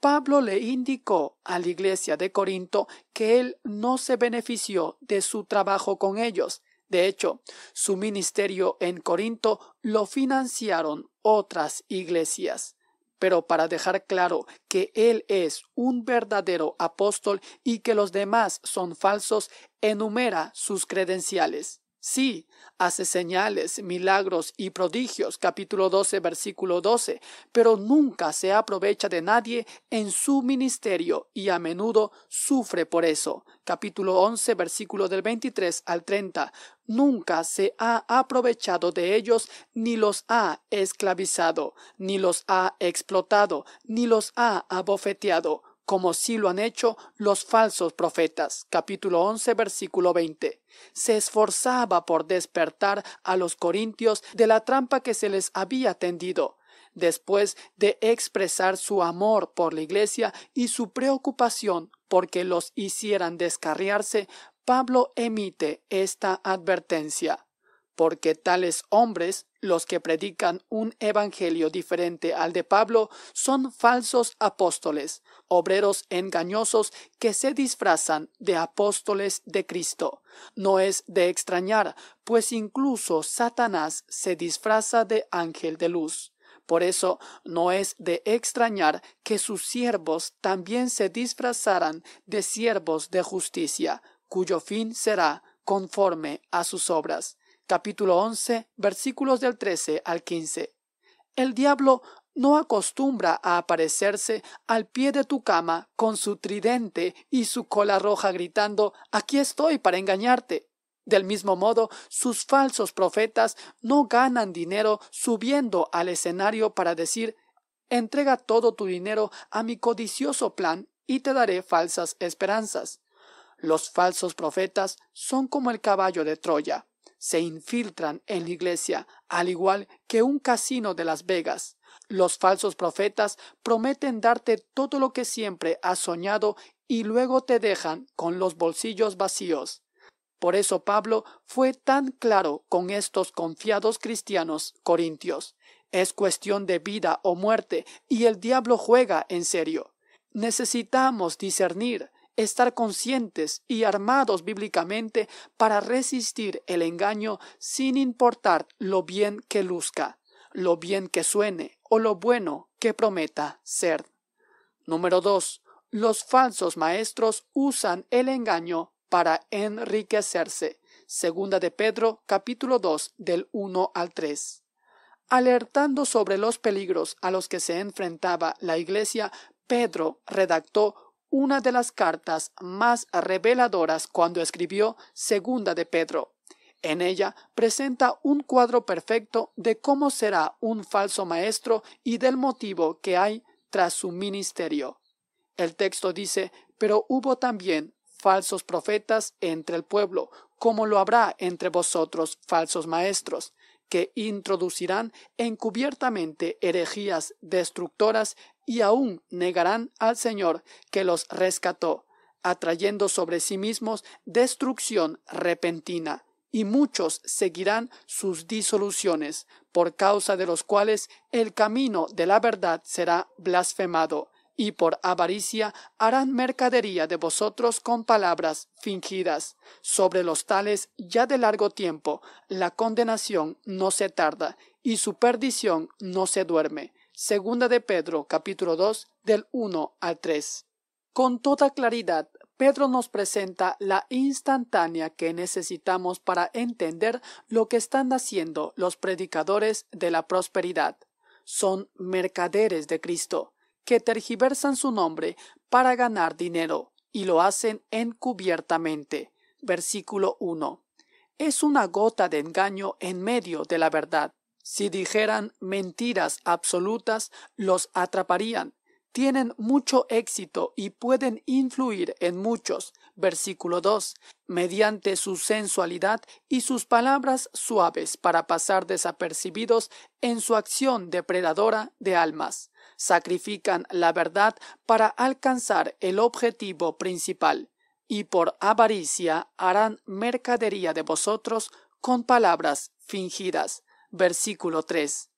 S1: Pablo le indicó a la iglesia de Corinto que él no se benefició de su trabajo con ellos. De hecho, su ministerio en Corinto lo financiaron otras iglesias. Pero para dejar claro que él es un verdadero apóstol y que los demás son falsos, enumera sus credenciales. Sí, hace señales, milagros y prodigios, capítulo 12, versículo 12, pero nunca se aprovecha de nadie en su ministerio y a menudo sufre por eso, capítulo 11, versículo del 23 al 30. Nunca se ha aprovechado de ellos, ni los ha esclavizado, ni los ha explotado, ni los ha abofeteado como si lo han hecho los falsos profetas. Capítulo 11, versículo 20. Se esforzaba por despertar a los corintios de la trampa que se les había tendido. Después de expresar su amor por la Iglesia y su preocupación porque los hicieran descarriarse, Pablo emite esta advertencia porque tales hombres los que predican un evangelio diferente al de Pablo son falsos apóstoles, obreros engañosos que se disfrazan de apóstoles de Cristo. No es de extrañar, pues incluso Satanás se disfraza de ángel de luz. Por eso no es de extrañar que sus siervos también se disfrazaran de siervos de justicia, cuyo fin será conforme a sus obras capítulo 11, versículos del 13 al 15. El diablo no acostumbra a aparecerse al pie de tu cama con su tridente y su cola roja gritando, aquí estoy para engañarte. Del mismo modo, sus falsos profetas no ganan dinero subiendo al escenario para decir, entrega todo tu dinero a mi codicioso plan y te daré falsas esperanzas. Los falsos profetas son como el caballo de Troya, se infiltran en la iglesia, al igual que un casino de Las Vegas. Los falsos profetas prometen darte todo lo que siempre has soñado y luego te dejan con los bolsillos vacíos. Por eso Pablo fue tan claro con estos confiados cristianos corintios. Es cuestión de vida o muerte y el diablo juega en serio. Necesitamos discernir estar conscientes y armados bíblicamente para resistir el engaño sin importar lo bien que luzca, lo bien que suene o lo bueno que prometa ser. Número 2. Los falsos maestros usan el engaño para enriquecerse. Segunda de Pedro, capítulo 2, del 1 al 3. Alertando sobre los peligros a los que se enfrentaba la Iglesia, Pedro redactó una de las cartas más reveladoras cuando escribió Segunda de Pedro. En ella presenta un cuadro perfecto de cómo será un falso maestro y del motivo que hay tras su ministerio. El texto dice, pero hubo también falsos profetas entre el pueblo, como lo habrá entre vosotros falsos maestros, que introducirán encubiertamente herejías destructoras y aún negarán al Señor que los rescató, atrayendo sobre sí mismos destrucción repentina, y muchos seguirán sus disoluciones, por causa de los cuales el camino de la verdad será blasfemado, y por avaricia harán mercadería de vosotros con palabras fingidas. Sobre los tales ya de largo tiempo la condenación no se tarda, y su perdición no se duerme Segunda de Pedro, capítulo 2, del 1 al 3. Con toda claridad, Pedro nos presenta la instantánea que necesitamos para entender lo que están haciendo los predicadores de la prosperidad. Son mercaderes de Cristo, que tergiversan su nombre para ganar dinero, y lo hacen encubiertamente. Versículo 1. Es una gota de engaño en medio de la verdad. Si dijeran mentiras absolutas, los atraparían. Tienen mucho éxito y pueden influir en muchos. Versículo 2. Mediante su sensualidad y sus palabras suaves para pasar desapercibidos en su acción depredadora de almas. Sacrifican la verdad para alcanzar el objetivo principal. Y por avaricia harán mercadería de vosotros con palabras fingidas versículo 3.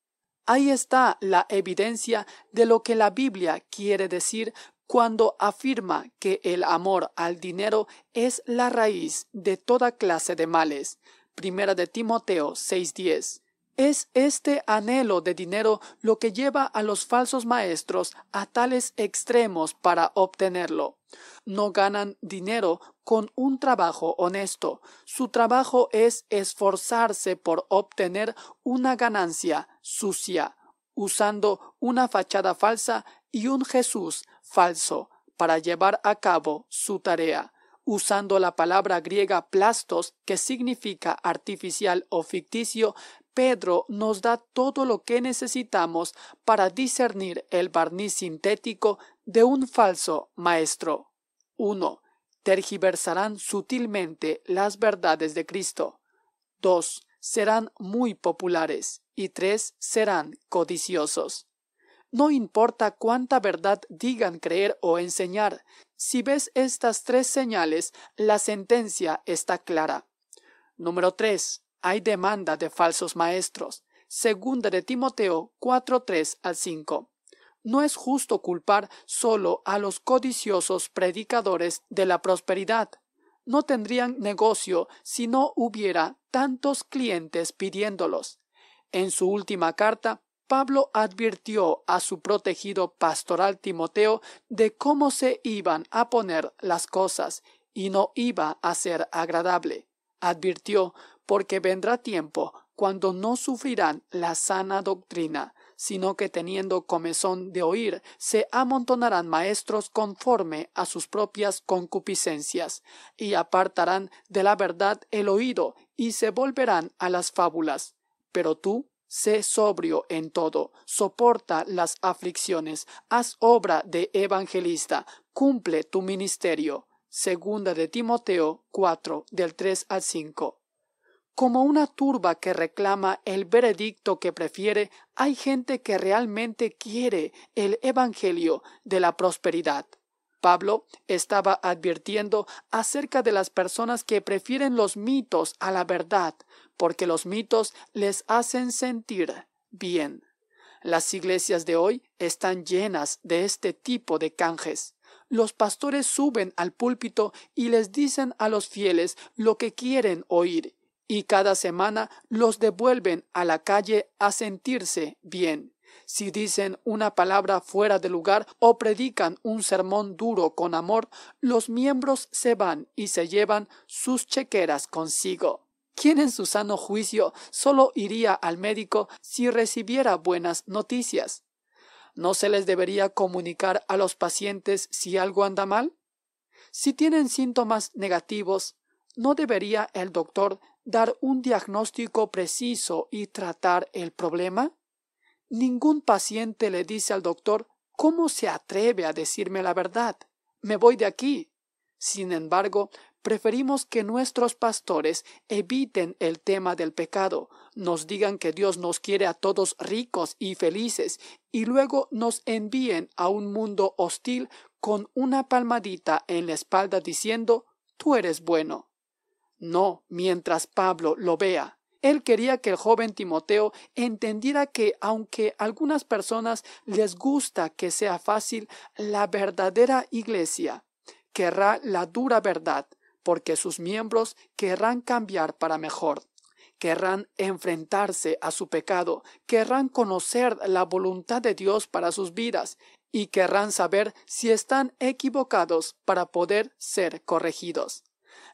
S1: Ahí está la evidencia de lo que la Biblia quiere decir cuando afirma que el amor al dinero es la raíz de toda clase de males. Primera de Timoteo 6:10. Es este anhelo de dinero lo que lleva a los falsos maestros a tales extremos para obtenerlo. No ganan dinero con un trabajo honesto. Su trabajo es esforzarse por obtener una ganancia sucia, usando una fachada falsa y un Jesús falso para llevar a cabo su tarea usando la palabra griega plastos, que significa artificial o ficticio, Pedro nos da todo lo que necesitamos para discernir el barniz sintético de un falso maestro. 1. Tergiversarán sutilmente las verdades de Cristo. 2. Serán muy populares. Y 3. Serán codiciosos. No importa cuánta verdad digan creer o enseñar, si ves estas tres señales, la sentencia está clara. Número 3. Hay demanda de falsos maestros. Segunda de Timoteo 4.3 al 5. No es justo culpar solo a los codiciosos predicadores de la prosperidad. No tendrían negocio si no hubiera tantos clientes pidiéndolos. En su última carta, Pablo advirtió a su protegido pastoral Timoteo de cómo se iban a poner las cosas y no iba a ser agradable. Advirtió porque vendrá tiempo cuando no sufrirán la sana doctrina, sino que teniendo comezón de oír, se amontonarán maestros conforme a sus propias concupiscencias, y apartarán de la verdad el oído, y se volverán a las fábulas. Pero tú, Sé sobrio en todo, soporta las aflicciones, haz obra de evangelista, cumple tu ministerio. Segunda de Timoteo 4, del 3 al 5. Como una turba que reclama el veredicto que prefiere, hay gente que realmente quiere el Evangelio de la prosperidad. Pablo estaba advirtiendo acerca de las personas que prefieren los mitos a la verdad, porque los mitos les hacen sentir bien. Las iglesias de hoy están llenas de este tipo de canjes. Los pastores suben al púlpito y les dicen a los fieles lo que quieren oír, y cada semana los devuelven a la calle a sentirse bien. Si dicen una palabra fuera de lugar o predican un sermón duro con amor, los miembros se van y se llevan sus chequeras consigo. ¿Quién en su sano juicio solo iría al médico si recibiera buenas noticias? ¿No se les debería comunicar a los pacientes si algo anda mal? Si tienen síntomas negativos, ¿no debería el doctor dar un diagnóstico preciso y tratar el problema? Ningún paciente le dice al doctor ¿Cómo se atreve a decirme la verdad? Me voy de aquí. Sin embargo, preferimos que nuestros pastores eviten el tema del pecado, nos digan que Dios nos quiere a todos ricos y felices, y luego nos envíen a un mundo hostil con una palmadita en la espalda diciendo Tú eres bueno. No, mientras Pablo lo vea, él quería que el joven Timoteo entendiera que aunque a algunas personas les gusta que sea fácil, la verdadera iglesia querrá la dura verdad, porque sus miembros querrán cambiar para mejor querrán enfrentarse a su pecado, querrán conocer la voluntad de Dios para sus vidas y querrán saber si están equivocados para poder ser corregidos.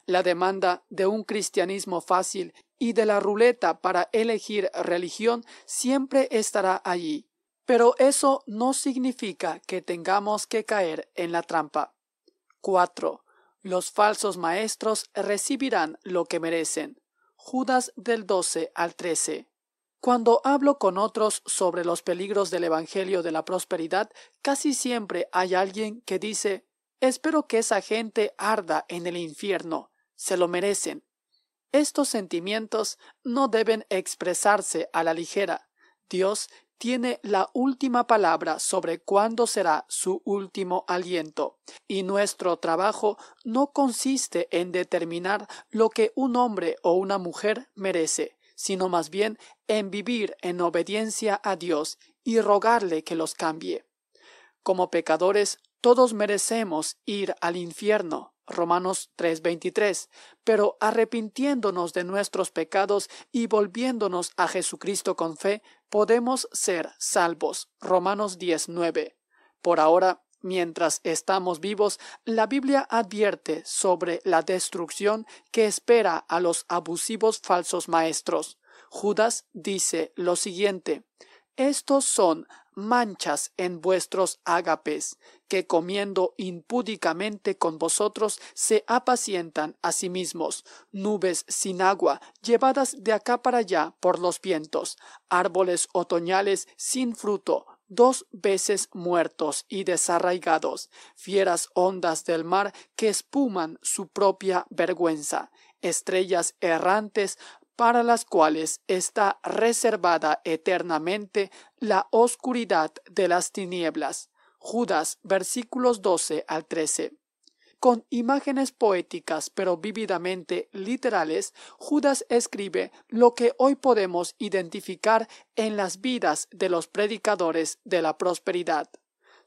S1: La demanda de un cristianismo fácil y de la ruleta para elegir religión siempre estará allí. Pero eso no significa que tengamos que caer en la trampa. 4. Los falsos maestros recibirán lo que merecen. Judas del 12 al 13. Cuando hablo con otros sobre los peligros del Evangelio de la Prosperidad, casi siempre hay alguien que dice, espero que esa gente arda en el infierno, se lo merecen. Estos sentimientos no deben expresarse a la ligera. Dios tiene la última palabra sobre cuándo será su último aliento, y nuestro trabajo no consiste en determinar lo que un hombre o una mujer merece, sino más bien en vivir en obediencia a Dios y rogarle que los cambie. Como pecadores todos merecemos ir al infierno. Romanos 3:23. Pero arrepintiéndonos de nuestros pecados y volviéndonos a Jesucristo con fe, podemos ser salvos. Romanos 19. Por ahora, mientras estamos vivos, la Biblia advierte sobre la destrucción que espera a los abusivos falsos maestros. Judas dice lo siguiente estos son manchas en vuestros ágapes, que comiendo impúdicamente con vosotros se apacientan a sí mismos, nubes sin agua, llevadas de acá para allá por los vientos, árboles otoñales sin fruto, dos veces muertos y desarraigados, fieras ondas del mar que espuman su propia vergüenza, estrellas errantes, para las cuales está reservada eternamente la oscuridad de las tinieblas. Judas versículos 12 al 13. Con imágenes poéticas pero vívidamente literales, Judas escribe lo que hoy podemos identificar en las vidas de los predicadores de la prosperidad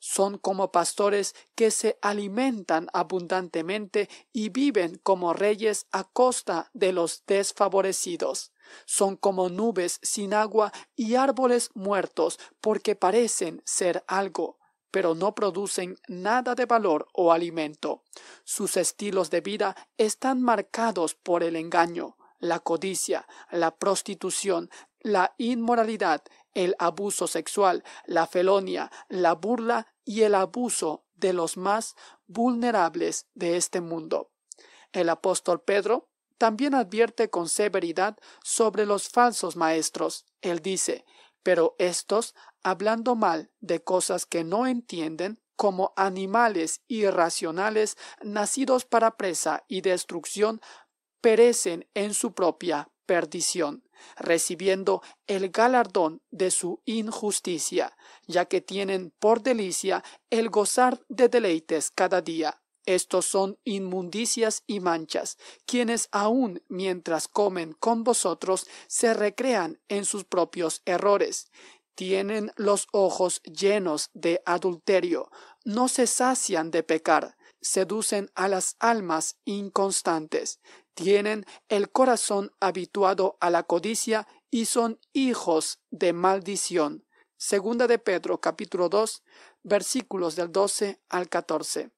S1: son como pastores que se alimentan abundantemente y viven como reyes a costa de los desfavorecidos. Son como nubes sin agua y árboles muertos porque parecen ser algo pero no producen nada de valor o alimento. Sus estilos de vida están marcados por el engaño, la codicia, la prostitución, la inmoralidad, el abuso sexual, la felonia, la burla y el abuso de los más vulnerables de este mundo. El apóstol Pedro también advierte con severidad sobre los falsos maestros. Él dice, pero estos, hablando mal de cosas que no entienden, como animales irracionales nacidos para presa y destrucción, perecen en su propia perdición, recibiendo el galardón de su injusticia, ya que tienen por delicia el gozar de deleites cada día. Estos son inmundicias y manchas, quienes aún mientras comen con vosotros se recrean en sus propios errores. Tienen los ojos llenos de adulterio, no se sacian de pecar, seducen a las almas inconstantes, tienen el corazón habituado a la codicia y son hijos de maldición. Segunda de Pedro capítulo 2 versículos del 12 al 14.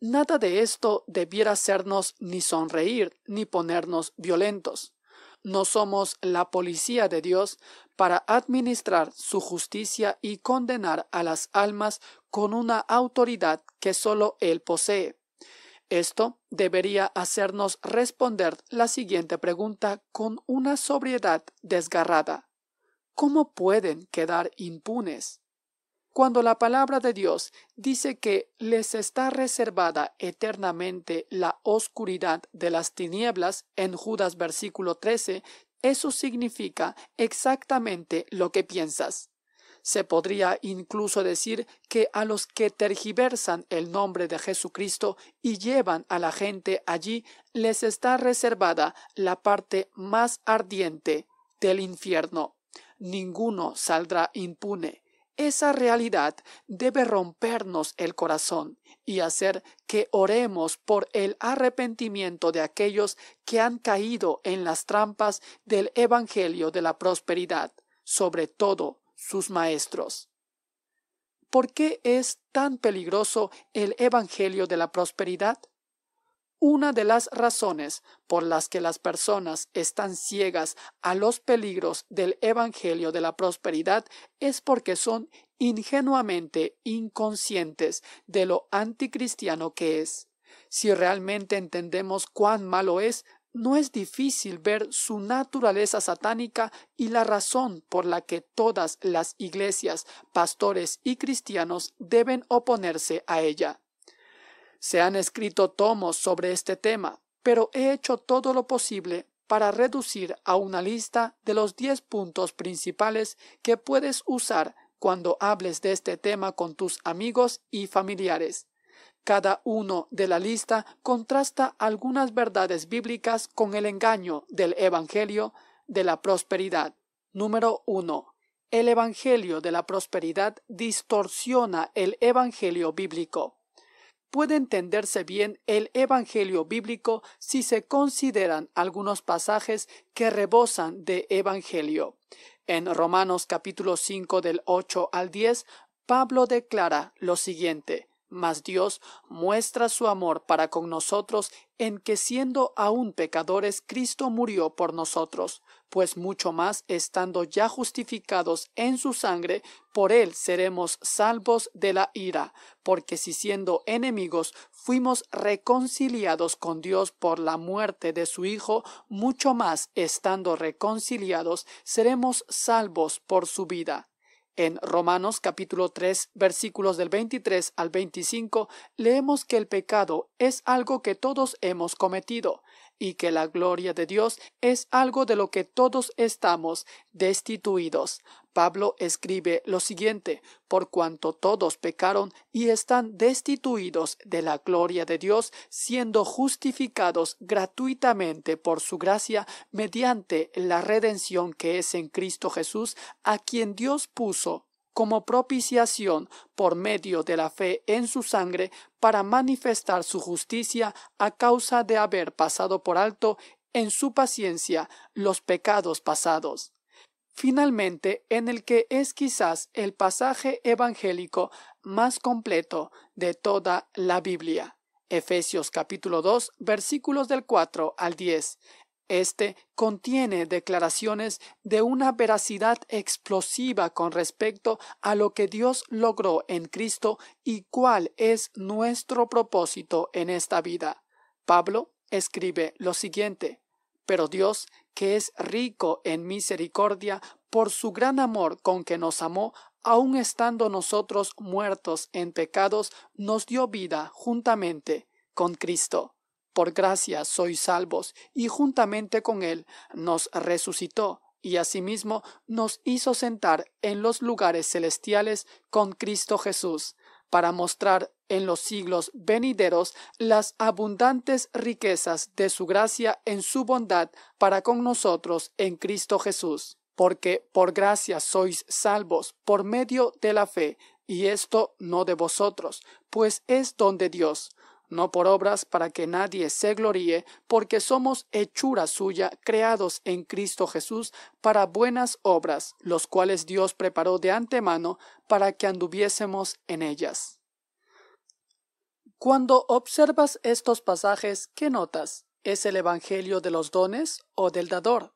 S1: Nada de esto debiera hacernos ni sonreír ni ponernos violentos. No somos la policía de Dios para administrar su justicia y condenar a las almas con una autoridad que sólo Él posee. Esto debería hacernos responder la siguiente pregunta con una sobriedad desgarrada. ¿Cómo pueden quedar impunes? Cuando la palabra de Dios dice que les está reservada eternamente la oscuridad de las tinieblas en Judas versículo 13, eso significa exactamente lo que piensas. Se podría incluso decir que a los que tergiversan el nombre de Jesucristo y llevan a la gente allí, les está reservada la parte más ardiente del infierno. Ninguno saldrá impune. Esa realidad debe rompernos el corazón y hacer que oremos por el arrepentimiento de aquellos que han caído en las trampas del Evangelio de la Prosperidad, sobre todo sus maestros. ¿Por qué es tan peligroso el Evangelio de la Prosperidad? Una de las razones por las que las personas están ciegas a los peligros del Evangelio de la Prosperidad es porque son ingenuamente inconscientes de lo anticristiano que es. Si realmente entendemos cuán malo es, no es difícil ver su naturaleza satánica y la razón por la que todas las iglesias, pastores y cristianos deben oponerse a ella. Se han escrito tomos sobre este tema, pero he hecho todo lo posible para reducir a una lista de los diez puntos principales que puedes usar cuando hables de este tema con tus amigos y familiares. Cada uno de la lista contrasta algunas verdades bíblicas con el engaño del Evangelio de la Prosperidad. Número 1. El Evangelio de la Prosperidad distorsiona el Evangelio bíblico. Puede entenderse bien el Evangelio bíblico si se consideran algunos pasajes que rebosan de Evangelio. En Romanos capítulo 5 del 8 al 10, Pablo declara lo siguiente mas Dios muestra su amor para con nosotros en que siendo aún pecadores Cristo murió por nosotros, pues mucho más estando ya justificados en su sangre, por él seremos salvos de la ira, porque si siendo enemigos fuimos reconciliados con Dios por la muerte de su Hijo, mucho más estando reconciliados seremos salvos por su vida. En Romanos capítulo 3 versículos del 23 al 25 leemos que el pecado es algo que todos hemos cometido y que la gloria de Dios es algo de lo que todos estamos destituidos. Pablo escribe lo siguiente, por cuanto todos pecaron y están destituidos de la gloria de Dios, siendo justificados gratuitamente por su gracia mediante la redención que es en Cristo Jesús, a quien Dios puso como propiciación por medio de la fe en su sangre para manifestar su justicia a causa de haber pasado por alto en su paciencia los pecados pasados. Finalmente, en el que es quizás el pasaje evangélico más completo de toda la Biblia. Efesios capítulo 2 versículos del 4 al 10, este contiene declaraciones de una veracidad explosiva con respecto a lo que Dios logró en Cristo y cuál es nuestro propósito en esta vida. Pablo escribe lo siguiente Pero Dios, que es rico en misericordia, por su gran amor con que nos amó, aun estando nosotros muertos en pecados, nos dio vida juntamente con Cristo. Por gracia sois salvos, y juntamente con él nos resucitó, y asimismo nos hizo sentar en los lugares celestiales con Cristo Jesús, para mostrar en los siglos venideros las abundantes riquezas de su gracia en su bondad para con nosotros en Cristo Jesús. Porque por gracia sois salvos por medio de la fe, y esto no de vosotros, pues es don de Dios no por obras para que nadie se gloríe, porque somos hechura suya, creados en Cristo Jesús para buenas obras, los cuales Dios preparó de antemano para que anduviésemos en ellas. Cuando observas estos pasajes, ¿qué notas? ¿Es el Evangelio de los dones o del dador?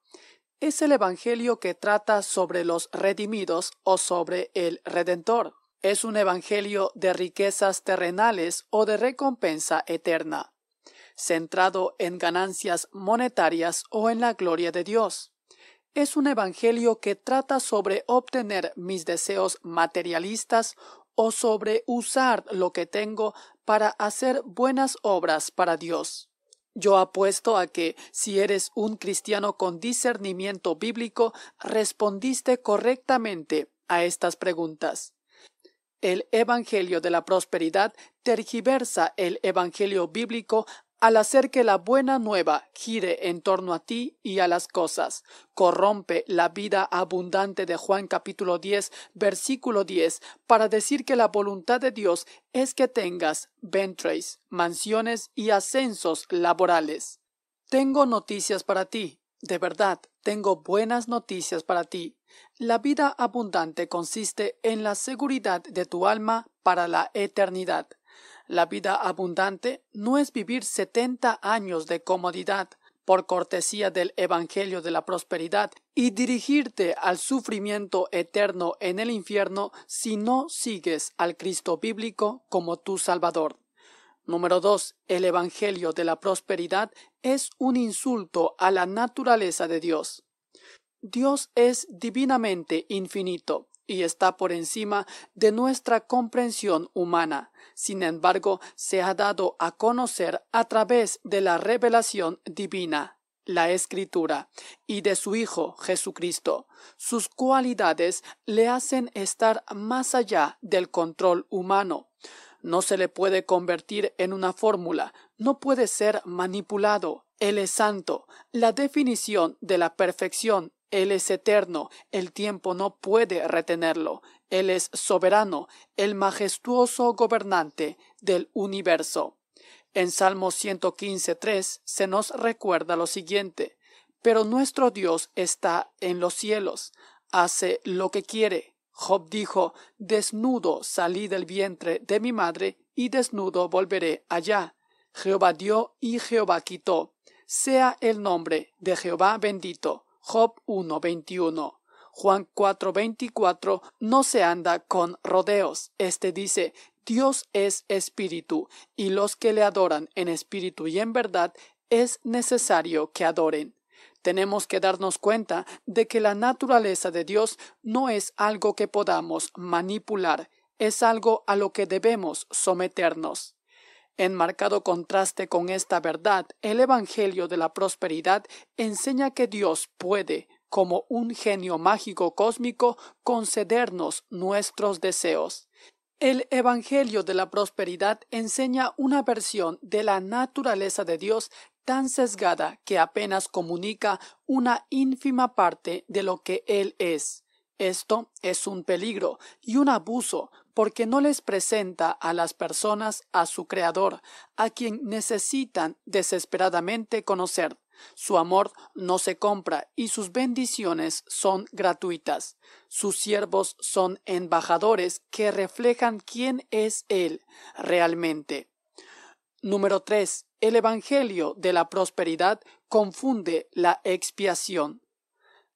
S1: ¿Es el Evangelio que trata sobre los redimidos o sobre el Redentor? es un evangelio de riquezas terrenales o de recompensa eterna, centrado en ganancias monetarias o en la gloria de Dios. Es un evangelio que trata sobre obtener mis deseos materialistas o sobre usar lo que tengo para hacer buenas obras para Dios. Yo apuesto a que, si eres un cristiano con discernimiento bíblico, respondiste correctamente a estas preguntas. El Evangelio de la Prosperidad tergiversa el Evangelio bíblico al hacer que la buena nueva gire en torno a ti y a las cosas. Corrompe la vida abundante de Juan capítulo 10, versículo 10, para decir que la voluntad de Dios es que tengas ventres, mansiones y ascensos laborales. Tengo noticias para ti, de verdad, tengo buenas noticias para ti. La vida abundante consiste en la seguridad de tu alma para la eternidad. La vida abundante no es vivir setenta años de comodidad por cortesía del Evangelio de la Prosperidad y dirigirte al sufrimiento eterno en el infierno si no sigues al Cristo bíblico como tu Salvador. Número 2. El Evangelio de la Prosperidad es un insulto a la naturaleza de Dios. Dios es divinamente infinito y está por encima de nuestra comprensión humana. Sin embargo, se ha dado a conocer a través de la revelación divina, la Escritura, y de su Hijo Jesucristo. Sus cualidades le hacen estar más allá del control humano no se le puede convertir en una fórmula, no puede ser manipulado. Él es santo, la definición de la perfección, Él es eterno, el tiempo no puede retenerlo, Él es soberano, el majestuoso gobernante del universo. En Salmo 115.3 se nos recuerda lo siguiente, pero nuestro Dios está en los cielos, hace lo que quiere, Job dijo, Desnudo salí del vientre de mi madre, y desnudo volveré allá. Jehová dio y Jehová quitó. Sea el nombre de Jehová bendito. Job 1.21. Juan 4.24 no se anda con rodeos. Este dice, Dios es espíritu, y los que le adoran en espíritu y en verdad es necesario que adoren tenemos que darnos cuenta de que la naturaleza de Dios no es algo que podamos manipular, es algo a lo que debemos someternos. En marcado contraste con esta verdad, el Evangelio de la Prosperidad enseña que Dios puede, como un genio mágico cósmico, concedernos nuestros deseos. El Evangelio de la Prosperidad enseña una versión de la naturaleza de Dios tan sesgada que apenas comunica una ínfima parte de lo que él es. Esto es un peligro y un abuso porque no les presenta a las personas a su Creador, a quien necesitan desesperadamente conocer. Su amor no se compra y sus bendiciones son gratuitas. Sus siervos son embajadores que reflejan quién es Él realmente. Número 3. El Evangelio de la Prosperidad confunde la expiación.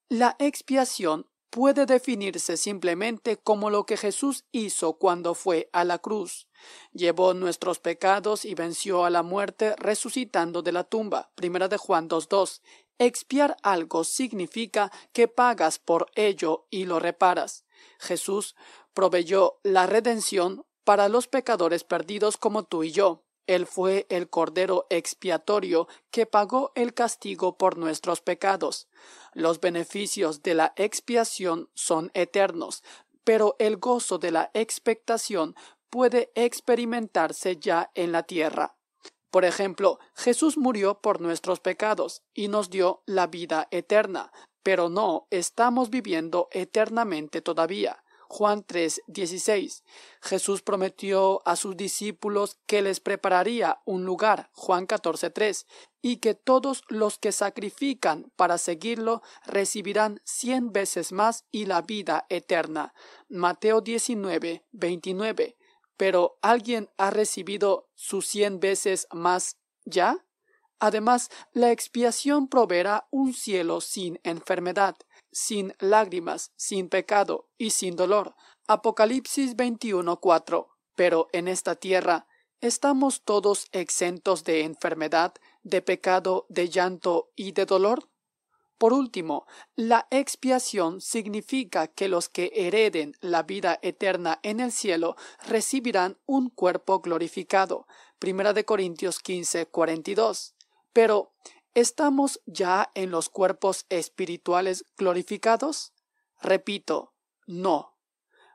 S1: La expiación puede definirse simplemente como lo que Jesús hizo cuando fue a la cruz. Llevó nuestros pecados y venció a la muerte resucitando de la tumba. Primera de Juan 2.2. Expiar algo significa que pagas por ello y lo reparas. Jesús proveyó la redención para los pecadores perdidos como tú y yo. Él fue el Cordero expiatorio que pagó el castigo por nuestros pecados. Los beneficios de la expiación son eternos, pero el gozo de la expectación puede experimentarse ya en la tierra. Por ejemplo, Jesús murió por nuestros pecados y nos dio la vida eterna, pero no estamos viviendo eternamente todavía. Juan 16. Jesús prometió a sus discípulos que les prepararía un lugar, Juan 14:3, y que todos los que sacrifican para seguirlo recibirán cien veces más y la vida eterna. Mateo 19:29. Pero ¿alguien ha recibido sus cien veces más ya? Además, la expiación proveerá un cielo sin enfermedad sin lágrimas, sin pecado y sin dolor. Apocalipsis 21:4. Pero en esta tierra estamos todos exentos de enfermedad, de pecado, de llanto y de dolor. Por último, la expiación significa que los que hereden la vida eterna en el cielo recibirán un cuerpo glorificado. Primera de Corintios 15, Pero ¿Estamos ya en los cuerpos espirituales glorificados? Repito, no.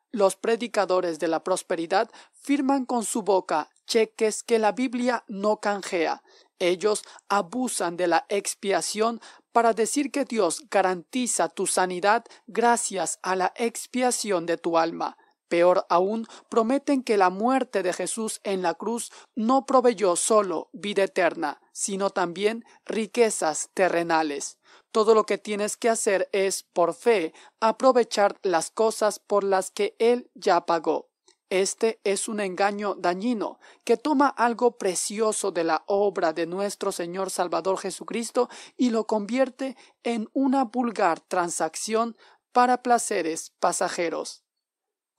S1: Los predicadores de la prosperidad firman con su boca cheques que la Biblia no canjea. Ellos abusan de la expiación para decir que Dios garantiza tu sanidad gracias a la expiación de tu alma. Peor aún, prometen que la muerte de Jesús en la cruz no proveyó solo vida eterna, sino también riquezas terrenales. Todo lo que tienes que hacer es, por fe, aprovechar las cosas por las que Él ya pagó. Este es un engaño dañino que toma algo precioso de la obra de nuestro Señor Salvador Jesucristo y lo convierte en una vulgar transacción para placeres pasajeros.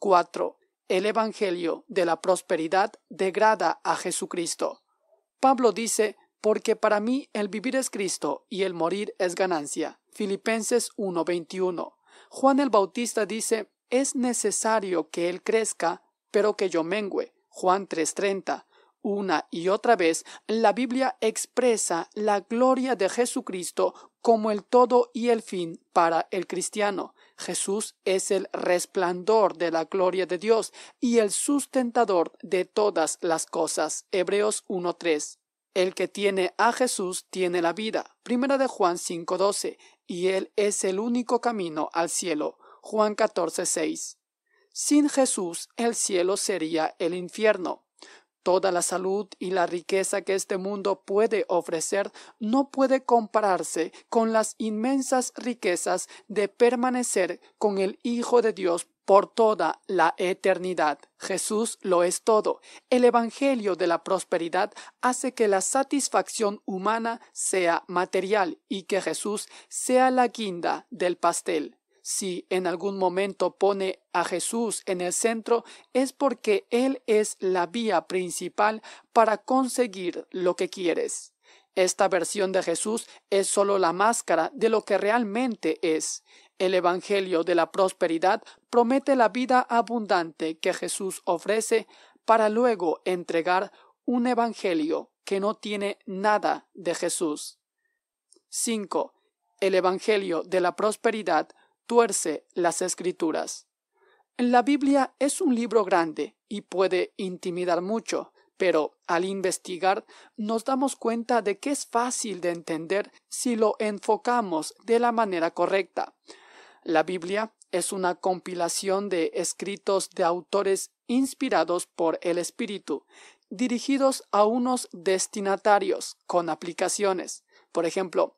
S1: 4. El Evangelio de la Prosperidad degrada a Jesucristo. Pablo dice, porque para mí el vivir es Cristo y el morir es ganancia. Filipenses 1:21. Juan el Bautista dice, es necesario que Él crezca, pero que yo mengüe. Juan 3:30. Una y otra vez, la Biblia expresa la gloria de Jesucristo como el todo y el fin para el cristiano. Jesús es el resplandor de la gloria de Dios y el sustentador de todas las cosas. Hebreos 1.3. El que tiene a Jesús tiene la vida. Primera de Juan 5.12. Y Él es el único camino al cielo. Juan 14.6. Sin Jesús el cielo sería el infierno. Toda la salud y la riqueza que este mundo puede ofrecer no puede compararse con las inmensas riquezas de permanecer con el Hijo de Dios por toda la eternidad. Jesús lo es todo. El Evangelio de la Prosperidad hace que la satisfacción humana sea material y que Jesús sea la guinda del pastel. Si en algún momento pone a Jesús en el centro es porque Él es la vía principal para conseguir lo que quieres. Esta versión de Jesús es solo la máscara de lo que realmente es. El Evangelio de la Prosperidad promete la vida abundante que Jesús ofrece para luego entregar un Evangelio que no tiene nada de Jesús. 5. El Evangelio de la Prosperidad tuerce las escrituras. La Biblia es un libro grande y puede intimidar mucho, pero al investigar nos damos cuenta de que es fácil de entender si lo enfocamos de la manera correcta. La Biblia es una compilación de escritos de autores inspirados por el Espíritu, dirigidos a unos destinatarios con aplicaciones. Por ejemplo,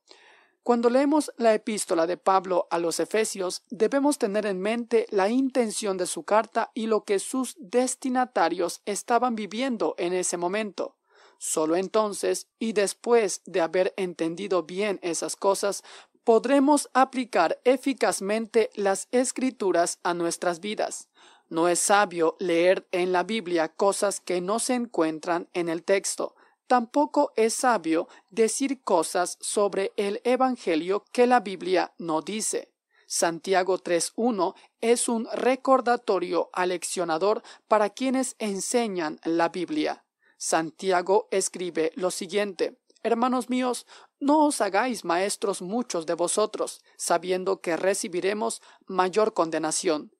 S1: cuando leemos la epístola de Pablo a los Efesios, debemos tener en mente la intención de su carta y lo que sus destinatarios estaban viviendo en ese momento. Solo entonces, y después de haber entendido bien esas cosas, podremos aplicar eficazmente las escrituras a nuestras vidas. No es sabio leer en la Biblia cosas que no se encuentran en el texto. Tampoco es sabio decir cosas sobre el Evangelio que la Biblia no dice. Santiago 3.1 es un recordatorio aleccionador para quienes enseñan la Biblia. Santiago escribe lo siguiente. Hermanos míos, no os hagáis maestros muchos de vosotros, sabiendo que recibiremos mayor condenación.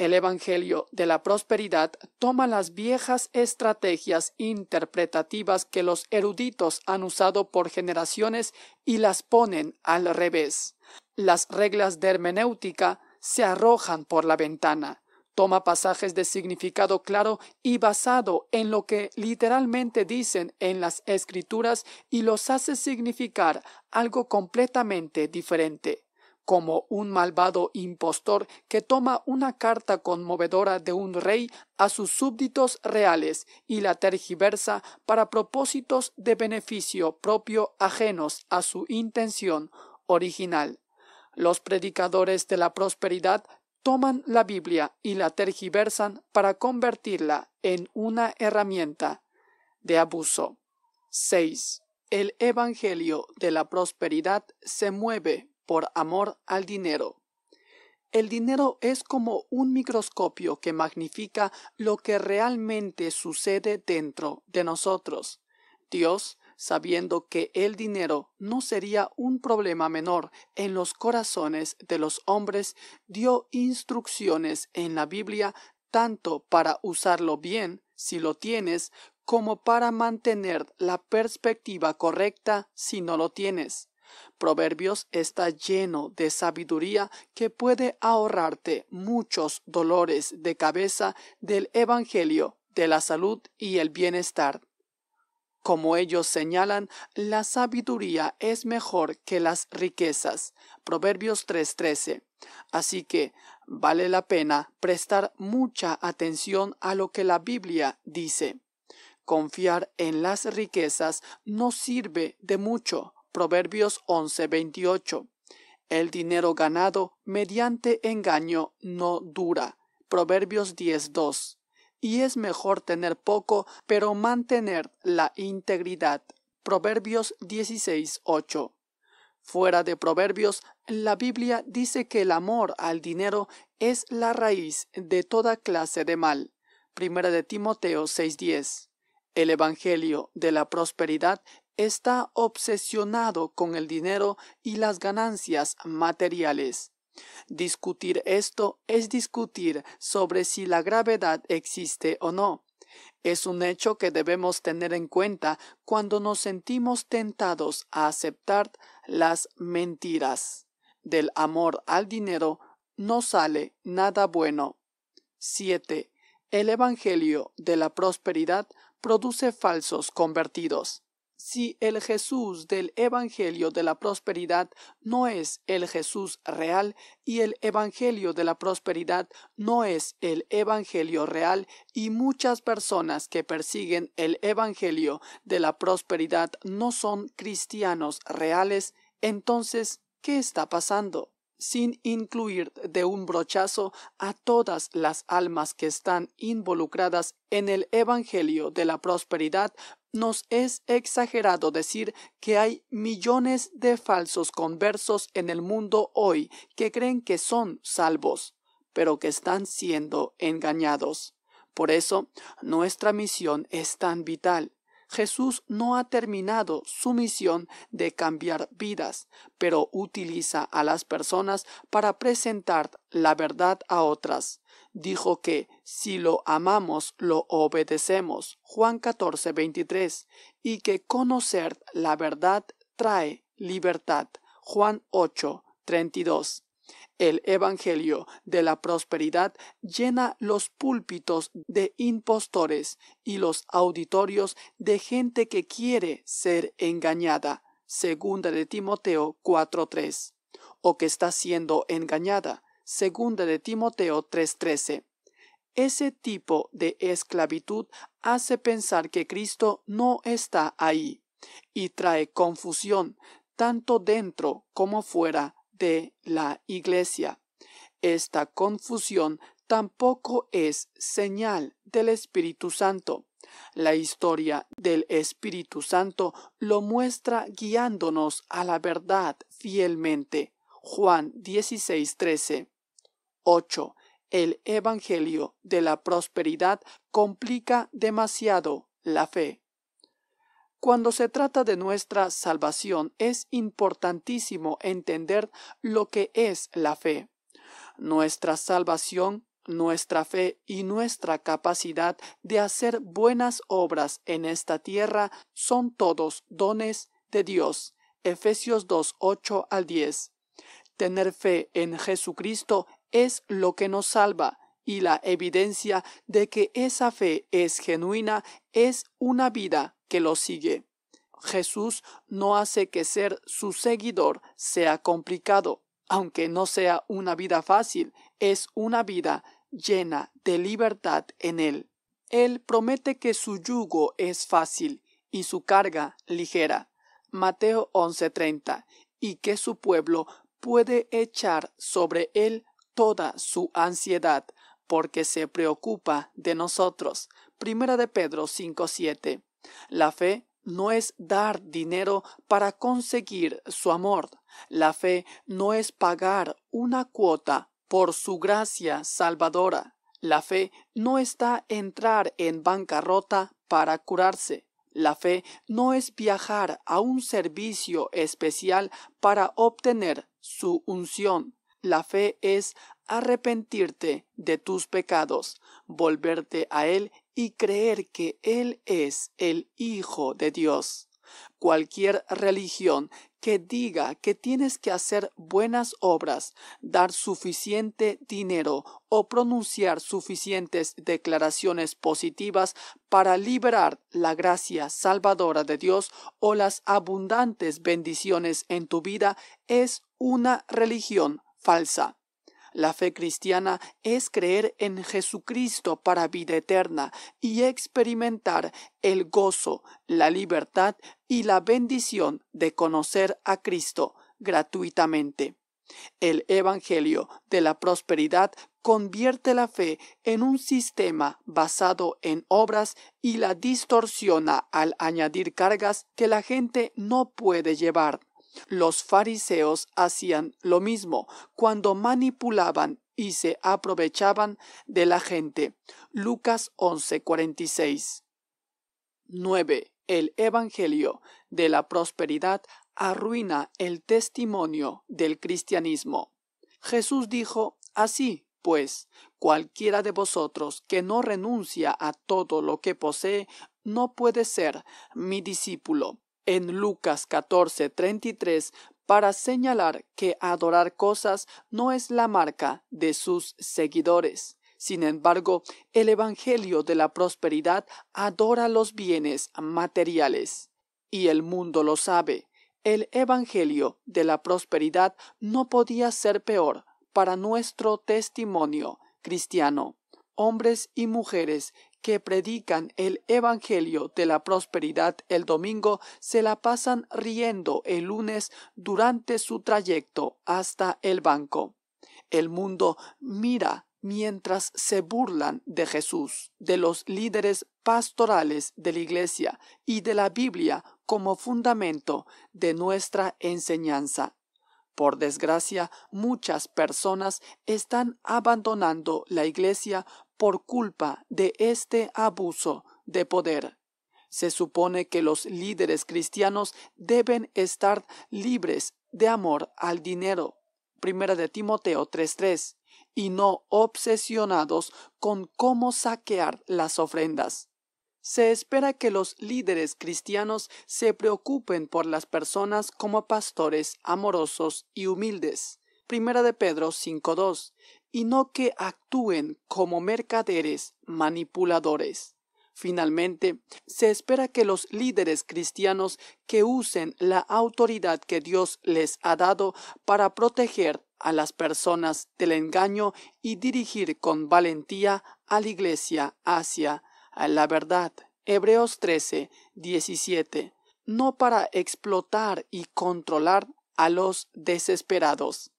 S1: El Evangelio de la Prosperidad toma las viejas estrategias interpretativas que los eruditos han usado por generaciones y las ponen al revés. Las reglas de hermenéutica se arrojan por la ventana. Toma pasajes de significado claro y basado en lo que literalmente dicen en las escrituras y los hace significar algo completamente diferente como un malvado impostor que toma una carta conmovedora de un rey a sus súbditos reales y la tergiversa para propósitos de beneficio propio ajenos a su intención original. Los predicadores de la prosperidad toman la Biblia y la tergiversan para convertirla en una herramienta de abuso. 6. El Evangelio de la Prosperidad se mueve por amor al dinero. El dinero es como un microscopio que magnifica lo que realmente sucede dentro de nosotros. Dios, sabiendo que el dinero no sería un problema menor en los corazones de los hombres, dio instrucciones en la Biblia tanto para usarlo bien, si lo tienes, como para mantener la perspectiva correcta si no lo tienes. Proverbios está lleno de sabiduría que puede ahorrarte muchos dolores de cabeza del Evangelio de la salud y el bienestar. Como ellos señalan, la sabiduría es mejor que las riquezas. Proverbios 3:13. Así que vale la pena prestar mucha atención a lo que la Biblia dice. Confiar en las riquezas no sirve de mucho, Proverbios 11:28. El dinero ganado mediante engaño no dura. Proverbios 10:2. Y es mejor tener poco, pero mantener la integridad. Proverbios 16:8. Fuera de Proverbios, la Biblia dice que el amor al dinero es la raíz de toda clase de mal. Primera de Timoteo 6:10. El Evangelio de la Prosperidad está obsesionado con el dinero y las ganancias materiales. Discutir esto es discutir sobre si la gravedad existe o no. Es un hecho que debemos tener en cuenta cuando nos sentimos tentados a aceptar las mentiras. Del amor al dinero no sale nada bueno. 7. El Evangelio de la Prosperidad produce falsos convertidos si el Jesús del Evangelio de la Prosperidad no es el Jesús real y el Evangelio de la Prosperidad no es el Evangelio real y muchas personas que persiguen el Evangelio de la Prosperidad no son cristianos reales, entonces, ¿qué está pasando? sin incluir de un brochazo a todas las almas que están involucradas en el Evangelio de la Prosperidad, nos es exagerado decir que hay millones de falsos conversos en el mundo hoy que creen que son salvos, pero que están siendo engañados. Por eso, nuestra misión es tan vital Jesús no ha terminado su misión de cambiar vidas, pero utiliza a las personas para presentar la verdad a otras. Dijo que si lo amamos, lo obedecemos. Juan 14, 23. Y que conocer la verdad trae libertad. Juan 8, 32. El Evangelio de la Prosperidad llena los púlpitos de impostores y los auditorios de gente que quiere ser engañada, segunda de Timoteo 4.3, o que está siendo engañada, segunda de Timoteo 3.13. Ese tipo de esclavitud hace pensar que Cristo no está ahí y trae confusión tanto dentro como fuera de la Iglesia. Esta confusión tampoco es señal del Espíritu Santo. La historia del Espíritu Santo lo muestra guiándonos a la verdad fielmente. Juan 13. 8. El Evangelio de la Prosperidad complica demasiado la fe. Cuando se trata de nuestra salvación es importantísimo entender lo que es la fe. Nuestra salvación, nuestra fe y nuestra capacidad de hacer buenas obras en esta tierra son todos dones de Dios. Efesios 2, 8 al 10. Tener fe en Jesucristo es lo que nos salva y la evidencia de que esa fe es genuina es una vida que lo sigue. Jesús no hace que ser su seguidor sea complicado, aunque no sea una vida fácil, es una vida llena de libertad en Él. Él promete que su yugo es fácil y su carga ligera. Mateo 11:30, y que su pueblo puede echar sobre Él toda su ansiedad, porque se preocupa de nosotros. Primera de Pedro 5:7. La fe no es dar dinero para conseguir su amor. La fe no es pagar una cuota por su gracia salvadora. La fe no está entrar en bancarrota para curarse. La fe no es viajar a un servicio especial para obtener su unción. La fe es arrepentirte de tus pecados, volverte a Él y creer que Él es el Hijo de Dios. Cualquier religión que diga que tienes que hacer buenas obras, dar suficiente dinero o pronunciar suficientes declaraciones positivas para liberar la gracia salvadora de Dios o las abundantes bendiciones en tu vida es una religión falsa. La fe cristiana es creer en Jesucristo para vida eterna y experimentar el gozo, la libertad y la bendición de conocer a Cristo gratuitamente. El Evangelio de la Prosperidad convierte la fe en un sistema basado en obras y la distorsiona al añadir cargas que la gente no puede llevar. Los fariseos hacían lo mismo cuando manipulaban y se aprovechaban de la gente. Lucas 11:46. 9. El Evangelio de la Prosperidad arruina el testimonio del cristianismo. Jesús dijo, así pues, cualquiera de vosotros que no renuncia a todo lo que posee, no puede ser mi discípulo en Lucas 14:33 para señalar que adorar cosas no es la marca de sus seguidores. Sin embargo, el Evangelio de la Prosperidad adora los bienes materiales. Y el mundo lo sabe. El Evangelio de la Prosperidad no podía ser peor para nuestro testimonio cristiano. Hombres y mujeres que predican el Evangelio de la Prosperidad el domingo se la pasan riendo el lunes durante su trayecto hasta el banco. El mundo mira mientras se burlan de Jesús, de los líderes pastorales de la Iglesia y de la Biblia como fundamento de nuestra enseñanza. Por desgracia, muchas personas están abandonando la Iglesia por culpa de este abuso de poder. Se supone que los líderes cristianos deben estar libres de amor al dinero. Primera de Timoteo 3:3 y no obsesionados con cómo saquear las ofrendas. Se espera que los líderes cristianos se preocupen por las personas como pastores amorosos y humildes. Primera de Pedro 5.2 y no que actúen como mercaderes manipuladores. Finalmente, se espera que los líderes cristianos que usen la autoridad que Dios les ha dado para proteger a las personas del engaño y dirigir con valentía a la Iglesia hacia la verdad. Hebreos 13, 17. No para explotar y controlar a los desesperados.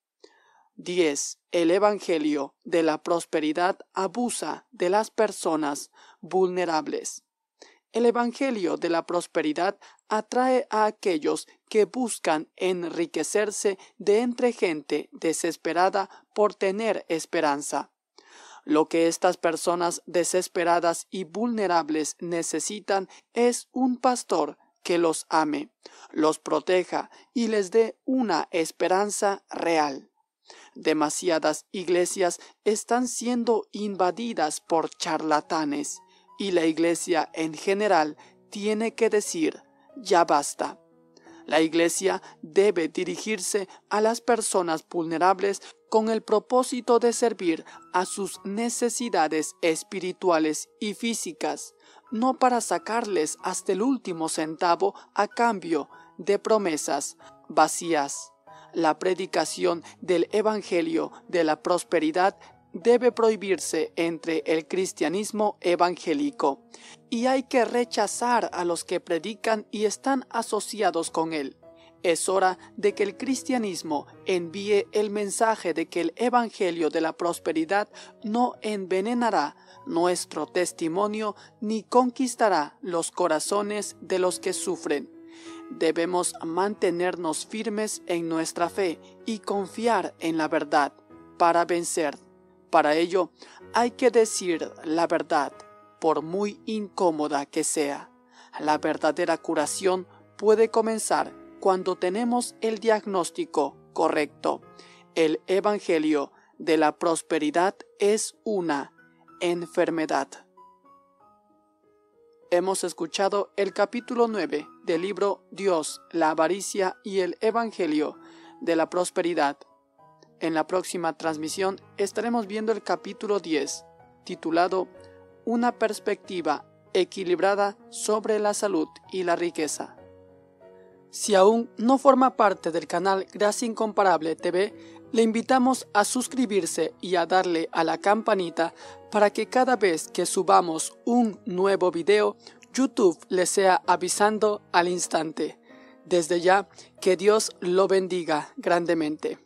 S1: 10. El Evangelio de la Prosperidad abusa de las personas vulnerables. El Evangelio de la Prosperidad atrae a aquellos que buscan enriquecerse de entre gente desesperada por tener esperanza. Lo que estas personas desesperadas y vulnerables necesitan es un pastor que los ame, los proteja y les dé una esperanza real. Demasiadas iglesias están siendo invadidas por charlatanes y la iglesia en general tiene que decir, ya basta. La iglesia debe dirigirse a las personas vulnerables con el propósito de servir a sus necesidades espirituales y físicas, no para sacarles hasta el último centavo a cambio de promesas vacías la predicación del Evangelio de la prosperidad debe prohibirse entre el cristianismo evangélico y hay que rechazar a los que predican y están asociados con él. Es hora de que el cristianismo envíe el mensaje de que el Evangelio de la prosperidad no envenenará nuestro testimonio ni conquistará los corazones de los que sufren. Debemos mantenernos firmes en nuestra fe y confiar en la verdad para vencer. Para ello, hay que decir la verdad, por muy incómoda que sea. La verdadera curación puede comenzar cuando tenemos el diagnóstico correcto. El Evangelio de la Prosperidad es una enfermedad. Hemos escuchado el capítulo 9 del libro Dios, la avaricia y el Evangelio de la Prosperidad. En la próxima transmisión estaremos viendo el capítulo 10, titulado Una perspectiva equilibrada sobre la salud y la riqueza. Si aún no forma parte del canal Gracia Incomparable TV, le invitamos a suscribirse y a darle a la campanita para que cada vez que subamos un nuevo video, YouTube le sea avisando al instante. Desde ya, que Dios lo bendiga grandemente.